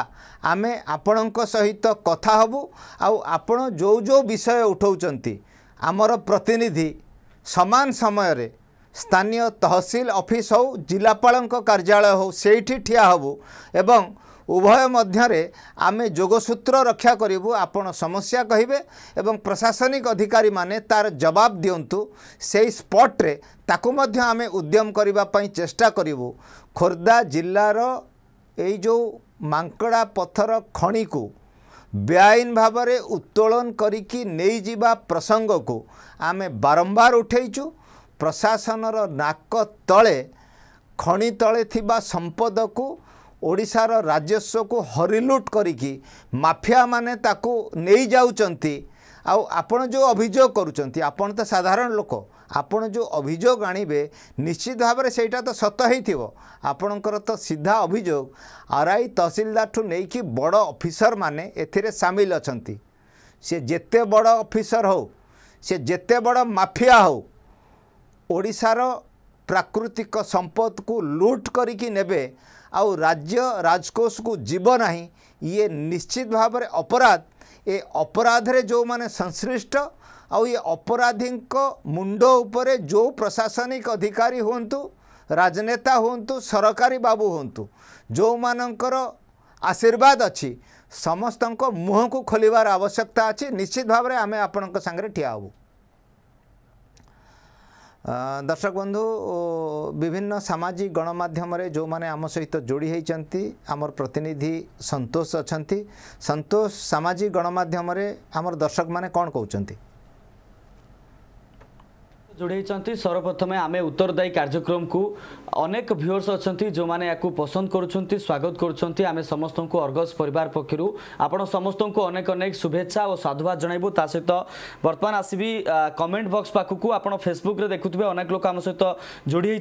ଆମେ ଆପଣଙ୍କ ସହିତ କଥା ହେବୁ ଆଉ ଆପଣ ଯେଉଁ ଯେଉଁ ବିଷୟ ଉଠାଉଛନ୍ତି ଆମର ପ୍ରତିନିଧି ସମାନ ସମୟରେ ସ୍ଥାନୀୟ ତହସିଲ ଅଫିସ୍ ହେଉ ଜିଲ୍ଲାପାଳଙ୍କ କାର୍ଯ୍ୟାଳୟ ହେଉ ସେଇଠି ଠିଆ ହେବୁ ଏବଂ ଉଭୟ ମଧ୍ୟରେ ଆମେ ଯୋଗସୂତ୍ର ରକ୍ଷା କରିବୁ ଆପଣ ସମସ୍ୟା କହିବେ ଏବଂ ପ୍ରଶାସନିକ ଅଧିକାରୀମାନେ ତାର ଜବାବ ଦିଅନ୍ତୁ ସେଇ ସ୍ପଟ୍ରେ ତାକୁ ମଧ୍ୟ ଆମେ ଉଦ୍ୟମ କରିବା ପାଇଁ ଚେଷ୍ଟା କରିବୁ ଖୋର୍ଦ୍ଧା ଜିଲ୍ଲାର ଏଇ ଯେଉଁ ମାଙ୍କଡ଼ା ପଥର ଖଣିକୁ ବେଆଇନ ଭାବରେ ଉତ୍ତୋଳନ କରିକି ନେଇଯିବା ପ୍ରସଙ୍ଗକୁ ଆମେ ବାରମ୍ବାର ଉଠେଇଛୁ ପ୍ରଶାସନର ନାକ ତଳେ ଖଣି ତଳେ ଥିବା ସମ୍ପଦକୁ ଓଡ଼ିଶାର ରାଜସ୍ୱକୁ ହରିଲୁଟ୍ କରିକି ମାଫିଆମାନେ ତାକୁ ନେଇଯାଉଛନ୍ତି ଆଉ ଆପଣ ଯେଉଁ ଅଭିଯୋଗ କରୁଛନ୍ତି ଆପଣ ତ ସାଧାରଣ ଲୋକ ଆପଣ ଯେଉଁ ଅଭିଯୋଗ ଆଣିବେ ନିଶ୍ଚିତ ଭାବରେ ସେଇଟା ତ ସତ ହେଇଥିବ ଆପଣଙ୍କର ତ ସିଧା ଅଭିଯୋଗ ଆର୍ ଆଇ ତହସିଲଦାରଠୁ ନେଇକି ବଡ଼ ଅଫିସରମାନେ ଏଥିରେ ସାମିଲ ଅଛନ୍ତି ସେ ଯେତେ ବଡ଼ ଅଫିସର ହଉ ସେ ଯେତେ ବଡ଼ ମାଫିଆ ହଉ ଓଡ଼ିଶାର ପ୍ରାକୃତିକ ସମ୍ପଦକୁ ଲୁଟ୍ କରିକି ନେବେ ଆଉ ରାଜ୍ୟ ରାଜକୋଷକୁ ଯିବ ନାହିଁ ଇଏ ନିଶ୍ଚିତ ଭାବରେ ଅପରାଧ ଏ ଅପରାଧରେ ଯେଉଁମାନେ ସଂଶ୍ଲିଷ୍ଟ ଆଉ ଏ ଅପରାଧୀଙ୍କ ମୁଣ୍ଡ ଉପରେ ଯେଉଁ ପ୍ରଶାସନିକ ଅଧିକାରୀ ହୁଅନ୍ତୁ ରାଜନେତା ହୁଅନ୍ତୁ ସରକାରୀ ବାବୁ ହୁଅନ୍ତୁ ଯେଉଁମାନଙ୍କର ଆଶୀର୍ବାଦ ଅଛି ସମସ୍ତଙ୍କ ମୁହଁକୁ ଖୋଲିବାର ଆବଶ୍ୟକତା ଅଛି ନିଶ୍ଚିତ ଭାବରେ ଆମେ ଆପଣଙ୍କ ସାଙ୍ଗରେ ଠିଆ ହେବୁ ଦର୍ଶକ ବନ୍ଧୁ ବିଭିନ୍ନ ସାମାଜିକ ଗଣମାଧ୍ୟମରେ ଯେଉଁମାନେ ଆମ ସହିତ ଯୋଡ଼ି ହୋଇଛନ୍ତି ଆମର ପ୍ରତିନିଧି ସନ୍ତୋଷ ଅଛନ୍ତି ସନ୍ତୋଷ ସାମାଜିକ ଗଣମାଧ୍ୟମରେ ଆମର ଦର୍ଶକମାନେ କ'ଣ କହୁଛନ୍ତି जोडै सर्वप्रथमे आमे उत्तरदायी कार्यक्रमको अनेक भ्युवर्स अहिले जो पसन्द गर्ुन्छ स्वागत गर्ुन्छ आमे समस्तु अर्गस परिवार पक्षहरू आपण समस्तु अनेक अनेक शुभेच्छा साधुवाद जनैबु तासहित बर्तमान आसि कमेन्ट बक्स पाखु आउँ फेसबुक देखुथ्यो अनेक लोक आम सहित जोडि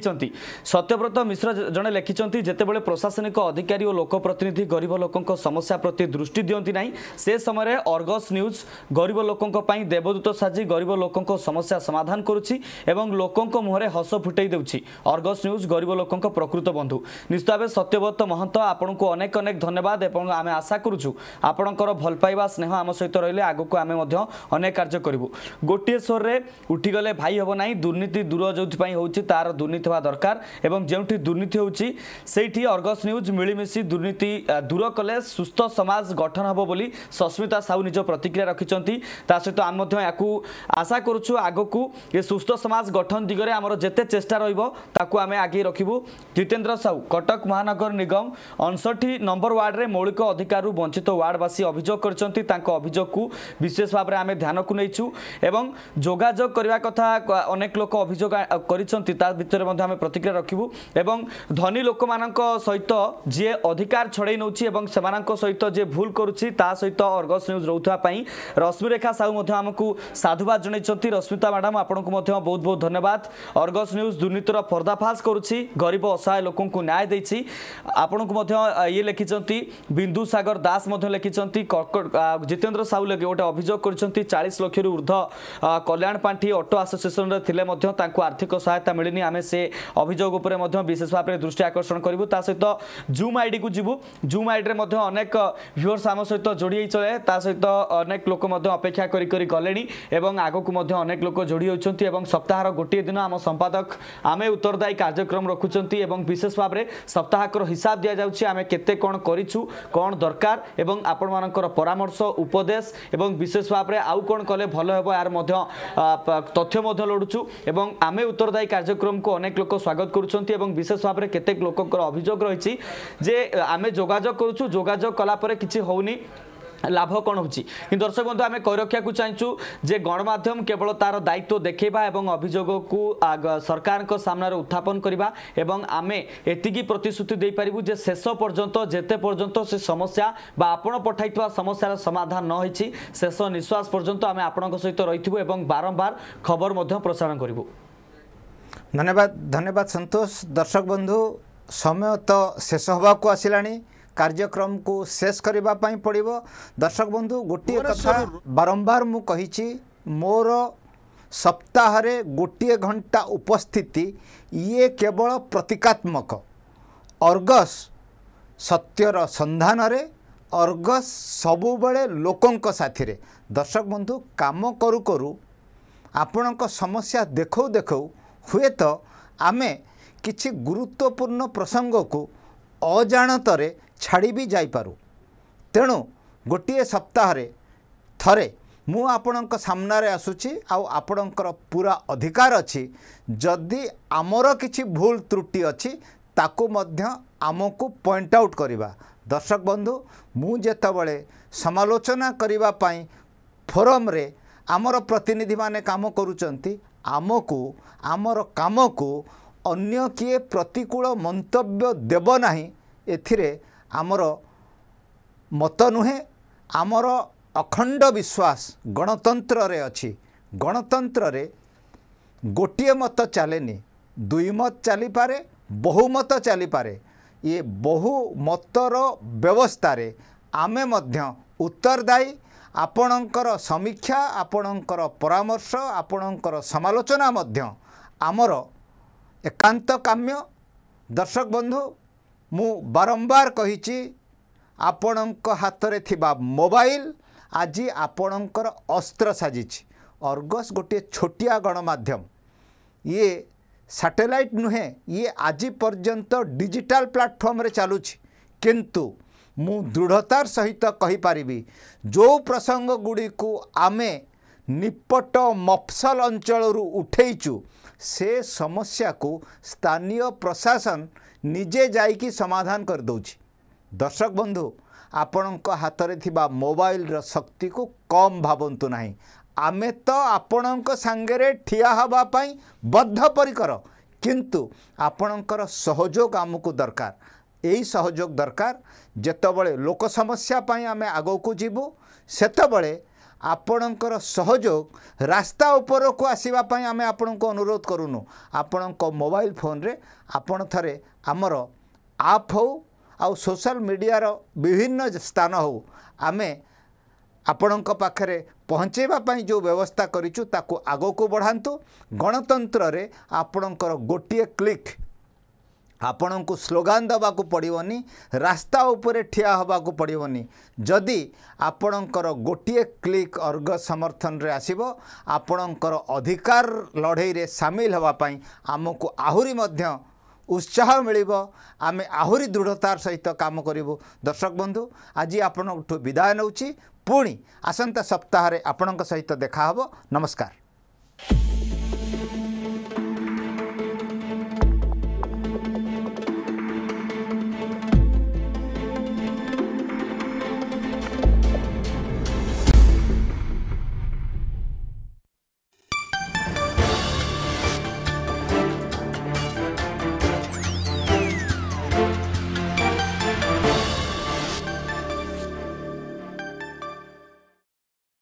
सत्यव्रत मिश्र जन लेखिन्छ जतिबेला प्रशासनिक अधिकारी लोकप्रतिनिधि गरीब लोक समस्या प्रति दृष्टि दिन्ति नै से समय अर्गस न्युज गरीब लोक देवदूत साजि गरीब लोक समस्या समाधान गर्ुछ এবং ଲୋକଙ୍କ ମୁହଁରେ ହସ ଫୁଟାଇ ଦେଉଛି ଅର୍ଗସ୍ ନ୍ୟୁଜ୍ ଗରିବ ଲୋକଙ୍କ ପ୍ରକୃତ ବନ୍ଧୁ ନିଶ୍ଚିତ ଭାବେ ସତ୍ୟବ୍ରତ ମହନ୍ତ ଆପଣଙ୍କୁ ଅନେକ ଅନେକ ଧନ୍ୟବାଦ ଏବଂ ଆମେ ଆଶା କରୁଛୁ ଆପଣଙ୍କର ଭଲ ପାଇବା ସ୍ନେହ ଆମ ସହିତ ରହିଲେ ଆଗକୁ ଆମେ ମଧ୍ୟ ଅନେକ କାର୍ଯ୍ୟ କରିବୁ ଗୋଟିଏ ସ୍ୱରରେ ଉଠିଗଲେ ଭାଇ ହେବ ନାହିଁ ଦୁର୍ନୀତି ଦୂର ଯେଉଁଥିପାଇଁ ହେଉଛି ତାର ଦୁର୍ନୀତି ହେବା ଦରକାର ଏବଂ ଯେଉଁଠି ଦୁର୍ନୀତି ହେଉଛି ସେଇଠି ଅର୍ଗସ୍ ନ୍ୟୁଜ୍ ମିଳିମିଶି ଦୁର୍ନୀତି ଦୂର କଲେ ସୁସ୍ଥ ସମାଜ ଗଠନ ହେବ ବୋଲି ସସ୍ମିତା ସାହୁ ନିଜ ପ୍ରତିକ୍ରିୟା ରଖିଛନ୍ତି ତା ସହିତ ଆମେ ମଧ୍ୟ ୟାକୁ ଆଶା କରୁଛୁ ଆଗକୁ ଏ ସୁସ୍ଥ ସୁସ୍ଥ ସମାଜ ଗଠନ ଦିଗରେ ଆମର ଯେତେ ଚେଷ୍ଟା ରହିବ ତାକୁ ଆମେ ଆଗେଇ ରଖିବୁ ଜିତେନ୍ଦ୍ର ସାହୁ କଟକ ମହାନଗର ନିଗମ ଅଣଷଠି ନମ୍ବର ୱାର୍ଡ଼ରେ ମୌଳିକ ଅଧିକାରରୁ ବଞ୍ଚିତ ୱାର୍ଡ଼ବାସୀ ଅଭିଯୋଗ କରିଛନ୍ତି ତାଙ୍କ ଅଭିଯୋଗକୁ ବିଶେଷ ଭାବରେ ଆମେ ଧ୍ୟାନକୁ ନେଇଛୁ ଏବଂ ଯୋଗାଯୋଗ କରିବା କଥା ଅନେକ ଲୋକ ଅଭିଯୋଗ କରିଛନ୍ତି ତା ଭିତରେ ମଧ୍ୟ ଆମେ ପ୍ରତିକ୍ରିୟା ରଖିବୁ ଏବଂ ଧନୀ ଲୋକମାନଙ୍କ ସହିତ ଯିଏ ଅଧିକାର ଛଡ଼େଇ ନେଉଛି ଏବଂ ସେମାନଙ୍କ ସହିତ ଯିଏ ଭୁଲ କରୁଛି ତା ସହିତ ଅର୍ଗସ୍ ନ୍ୟୁଜ୍ ରହୁଥିବା ପାଇଁ ରଶ୍ମିରେଖା ସାହୁ ମଧ୍ୟ ଆମକୁ ସାଧୁବାଦ ଜଣାଇଛନ୍ତି ରଶ୍ମିତା ମ୍ୟାଡ଼ାମ୍ ଆପଣଙ୍କୁ ମଧ୍ୟ ବହୁତ ବହୁତ ଧନ୍ୟବାଦ ଅର୍ଗସ୍ ନ୍ୟୁଜ୍ ଦୁର୍ନୀତିର ପର୍ଦ୍ଦାଫାଶ କରୁଛି ଗରିବ ଅସହାୟ ଲୋକଙ୍କୁ ନ୍ୟାୟ ଦେଇଛି ଆପଣଙ୍କୁ ମଧ୍ୟ ଇଏ ଲେଖିଛନ୍ତି ବିନ୍ଦୁସାଗର ଦାସ ମଧ୍ୟ ଲେଖିଛନ୍ତି ଜିତେନ୍ଦ୍ର ସାହୁ ଲେଖି ଗୋଟେ ଅଭିଯୋଗ କରିଛନ୍ତି ଚାଳିଶ ଲକ୍ଷରୁ ଉର୍ଦ୍ଧ୍ୱ କଲ୍ୟାଣ ପାଣ୍ଠି ଅଟୋ ଆସୋସିଏସନରେ ଥିଲେ ମଧ୍ୟ ତାଙ୍କୁ ଆର୍ଥିକ ସହାୟତା ମିଳିନି ଆମେ ସେ ଅଭିଯୋଗ ଉପରେ ମଧ୍ୟ ବିଶେଷ ଭାବରେ ଦୃଷ୍ଟି ଆକର୍ଷଣ କରିବୁ ତା ସହିତ ଜୁମ୍ ଆଇଡିକୁ ଯିବୁ ଜୁମ୍ ଆଇଡିରେ ମଧ୍ୟ ଅନେକ ଭିଉର୍ସ ଆମ ସହିତ ଯୋଡ଼ି ହେଇଚଳେ ତା ସହିତ ଅନେକ ଲୋକ ମଧ୍ୟ ଅପେକ୍ଷା କରି କରି ଗଲେଣି ଏବଂ ଆଗକୁ ମଧ୍ୟ ଅନେକ ଲୋକ ଯୋଡ଼ି ହେଉଛନ୍ତି ଏବଂ সপ্তাহর গোটিয়ে দিন আমার সম্পাদক আমি উত্তরদায়ী কার্যক্রম রাখুম এবং বিশেষ ভাবে সপ্তাহকর হিসাব দিয়া যাচ্ছে আমি কেতে কোণ করছু কোণ দরকার এবং আপনার পরামর্শ উপদেশ এবং বিশেষ ভাবে আউ কোণ কলে ভাল হব আর তথ্য মধ্য লড়ুছু এবং আমি উত্তরদায়ী কার্যক্রম কু অনেক লোক স্বাগত করছেন এবং বিশেষ ভাবে কেতেক লোক অভিযোগ রয়েছে যে আমি যোগাযোগ করছু যোগাযোগ কলাপরে কিছু হোনি ଲାଭ କ'ଣ ହେଉଛି କିନ୍ତୁ ଦର୍ଶକ ବନ୍ଧୁ ଆମେ କହି ରଖିବାକୁ ଚାହିଁଛୁ ଯେ ଗଣମାଧ୍ୟମ କେବଳ ତାର ଦାୟିତ୍ୱ ଦେଖେଇବା ଏବଂ ଅଭିଯୋଗକୁ ସରକାରଙ୍କ ସାମ୍ନାରେ ଉତ୍ଥାପନ କରିବା ଏବଂ ଆମେ ଏତିକି ପ୍ରତିଶ୍ରୁତି ଦେଇପାରିବୁ ଯେ ଶେଷ ପର୍ଯ୍ୟନ୍ତ ଯେତେ ପର୍ଯ୍ୟନ୍ତ ସେ ସମସ୍ୟା ବା ଆପଣ ପଠାଇଥିବା ସମସ୍ୟାର ସମାଧାନ ନ ହୋଇଛି ଶେଷ ନିଶ୍ୱାସ ପର୍ଯ୍ୟନ୍ତ ଆମେ ଆପଣଙ୍କ ସହିତ ରହିଥିବୁ ଏବଂ ବାରମ୍ବାର ଖବର ମଧ୍ୟ ପ୍ରସାରଣ କରିବୁ ଧନ୍ୟବାଦ ଧନ୍ୟବାଦ ସନ୍ତୋଷ ଦର୍ଶକ ବନ୍ଧୁ ସମୟ ତ ଶେଷ ହେବାକୁ ଆସିଲାଣି କାର୍ଯ୍ୟକ୍ରମକୁ ଶେଷ କରିବା ପାଇଁ ପଡ଼ିବ ଦର୍ଶକ ବନ୍ଧୁ ଗୋଟିଏ କଥା ବାରମ୍ବାର ମୁଁ କହିଛି ମୋର ସପ୍ତାହରେ ଗୋଟିଏ ଘଣ୍ଟା ଉପସ୍ଥିତି ଇଏ କେବଳ ପ୍ରତୀକାତ୍ମକ ଅର୍ଗସ୍ ସତ୍ୟର ସନ୍ଧାନରେ ଅର୍ଗସ୍ ସବୁବେଳେ ଲୋକଙ୍କ ସାଥିରେ ଦର୍ଶକ ବନ୍ଧୁ କାମ କରୁ କରୁ ଆପଣଙ୍କ ସମସ୍ୟା ଦେଖଉ ଦେଖଉ ହୁଏତ ଆମେ କିଛି ଗୁରୁତ୍ୱପୂର୍ଣ୍ଣ ପ୍ରସଙ୍ଗକୁ ଅଜାଣତରେ ଛାଡ଼ି ବି ଯାଇପାରୁ ତେଣୁ ଗୋଟିଏ ସପ୍ତାହରେ ଥରେ ମୁଁ ଆପଣଙ୍କ ସାମ୍ନାରେ ଆସୁଛି ଆଉ ଆପଣଙ୍କର ପୁରା ଅଧିକାର ଅଛି ଯଦି ଆମର କିଛି ଭୁଲ ତ୍ରୁଟି ଅଛି ତାକୁ ମଧ୍ୟ ଆମକୁ ପଏଣ୍ଟ ଆଉଟ୍ କରିବା ଦର୍ଶକ ବନ୍ଧୁ ମୁଁ ଯେତେବେଳେ ସମାଲୋଚନା କରିବା ପାଇଁ ଫୋରମ୍ରେ ଆମର ପ୍ରତିନିଧିମାନେ କାମ କରୁଛନ୍ତି ଆମକୁ ଆମର କାମକୁ ଅନ୍ୟ କିଏ ପ୍ରତିକୂଳ ମନ୍ତବ୍ୟ ଦେବ ନାହିଁ ଏଥିରେ ଆମର ମତ ନୁହେଁ ଆମର ଅଖଣ୍ଡ ବିଶ୍ୱାସ ଗଣତନ୍ତ୍ରରେ ଅଛି ଗଣତନ୍ତ୍ରରେ ଗୋଟିଏ ମତ ଚାଲେନି ଦୁଇ ମତ ଚାଲିପାରେ ବହୁମତ ଚାଲିପାରେ ଇଏ ବହୁ ମତର ବ୍ୟବସ୍ଥାରେ ଆମେ ମଧ୍ୟ ଉତ୍ତରଦାୟୀ ଆପଣଙ୍କର ସମୀକ୍ଷା ଆପଣଙ୍କର ପରାମର୍ଶ ଆପଣଙ୍କର ସମାଲୋଚନା ମଧ୍ୟ ଆମର ଏକାନ୍ତ କାମ୍ୟ ଦର୍ଶକ ବନ୍ଧୁ ମୁଁ ବାରମ୍ବାର କହିଛି ଆପଣଙ୍କ ହାତରେ ଥିବା ମୋବାଇଲ ଆଜି ଆପଣଙ୍କର ଅସ୍ତ୍ର ସାଜିଛି ଅର୍ଗସ୍ ଗୋଟିଏ ଛୋଟିଆ ଗଣମାଧ୍ୟମ ଇଏ ସାଟେଲାଇଟ୍ ନୁହେଁ ଇଏ ଆଜି ପର୍ଯ୍ୟନ୍ତ ଡିଜିଟାଲ ପ୍ଲାଟଫର୍ମରେ ଚାଲୁଛି କିନ୍ତୁ ମୁଁ ଦୃଢ଼ତାର ସହିତ କହିପାରିବି ଯେଉଁ ପ୍ରସଙ୍ଗ ଗୁଡ଼ିକୁ ଆମେ ନିପଟ ମଫସଲ ଅଞ୍ଚଳରୁ ଉଠେଇଛୁ ସେ ସମସ୍ୟାକୁ ସ୍ଥାନୀୟ ପ୍ରଶାସନ ନିଜେ ଯାଇକି ସମାଧାନ କରିଦେଉଛି ଦର୍ଶକ ବନ୍ଧୁ ଆପଣଙ୍କ ହାତରେ ଥିବା ମୋବାଇଲର ଶକ୍ତିକୁ କମ୍ ଭାବନ୍ତୁ ନାହିଁ ଆମେ ତ ଆପଣଙ୍କ ସାଙ୍ଗରେ ଠିଆ ହେବା ପାଇଁ ବଦ୍ଧପରିକର କିନ୍ତୁ ଆପଣଙ୍କର ସହଯୋଗ ଆମକୁ ଦରକାର ଏଇ ସହଯୋଗ ଦରକାର ଯେତେବେଳେ ଲୋକ ସମସ୍ୟା ପାଇଁ ଆମେ ଆଗକୁ ଯିବୁ ସେତେବେଳେ ଆପଣଙ୍କର ସହଯୋଗ ରାସ୍ତା ଉପରକୁ ଆସିବା ପାଇଁ ଆମେ ଆପଣଙ୍କୁ ଅନୁରୋଧ କରୁନୁ ଆପଣଙ୍କ ମୋବାଇଲ ଫୋନରେ ଆପଣ ଥରେ ଆମର ଆପ୍ ହଉ ଆଉ ସୋସିଆଲ ମିଡ଼ିଆର ବିଭିନ୍ନ ସ୍ଥାନ ହଉ ଆମେ ଆପଣଙ୍କ ପାଖରେ ପହଞ୍ଚାଇବା ପାଇଁ ଯେଉଁ ବ୍ୟବସ୍ଥା କରିଛୁ ତାକୁ ଆଗକୁ ବଢ଼ାନ୍ତୁ ଗଣତନ୍ତ୍ରରେ ଆପଣଙ୍କର ଗୋଟିଏ କ୍ଲିକ୍ ଆପଣଙ୍କୁ ସ୍ଲୋଗାନ୍ ଦେବାକୁ ପଡ଼ିବନି ରାସ୍ତା ଉପରେ ଠିଆ ହେବାକୁ ପଡ଼ିବନି ଯଦି ଆପଣଙ୍କର ଗୋଟିଏ କ୍ଲିକ୍ ଅର୍ଗ ସମର୍ଥନରେ ଆସିବ ଆପଣଙ୍କର ଅଧିକାର ଲଢ଼େଇରେ ସାମିଲ ହେବା ପାଇଁ ଆମକୁ ଆହୁରି ମଧ୍ୟ ଉତ୍ସାହ ମିଳିବ ଆମେ ଆହୁରି ଦୃଢ଼ତାର ସହିତ କାମ କରିବୁ ଦର୍ଶକ ବନ୍ଧୁ ଆଜି ଆପଣଙ୍କଠୁ ବିଦାୟ ନେଉଛି ପୁଣି ଆସନ୍ତା ସପ୍ତାହରେ ଆପଣଙ୍କ ସହିତ ଦେଖା ହେବ ନମସ୍କାର thank you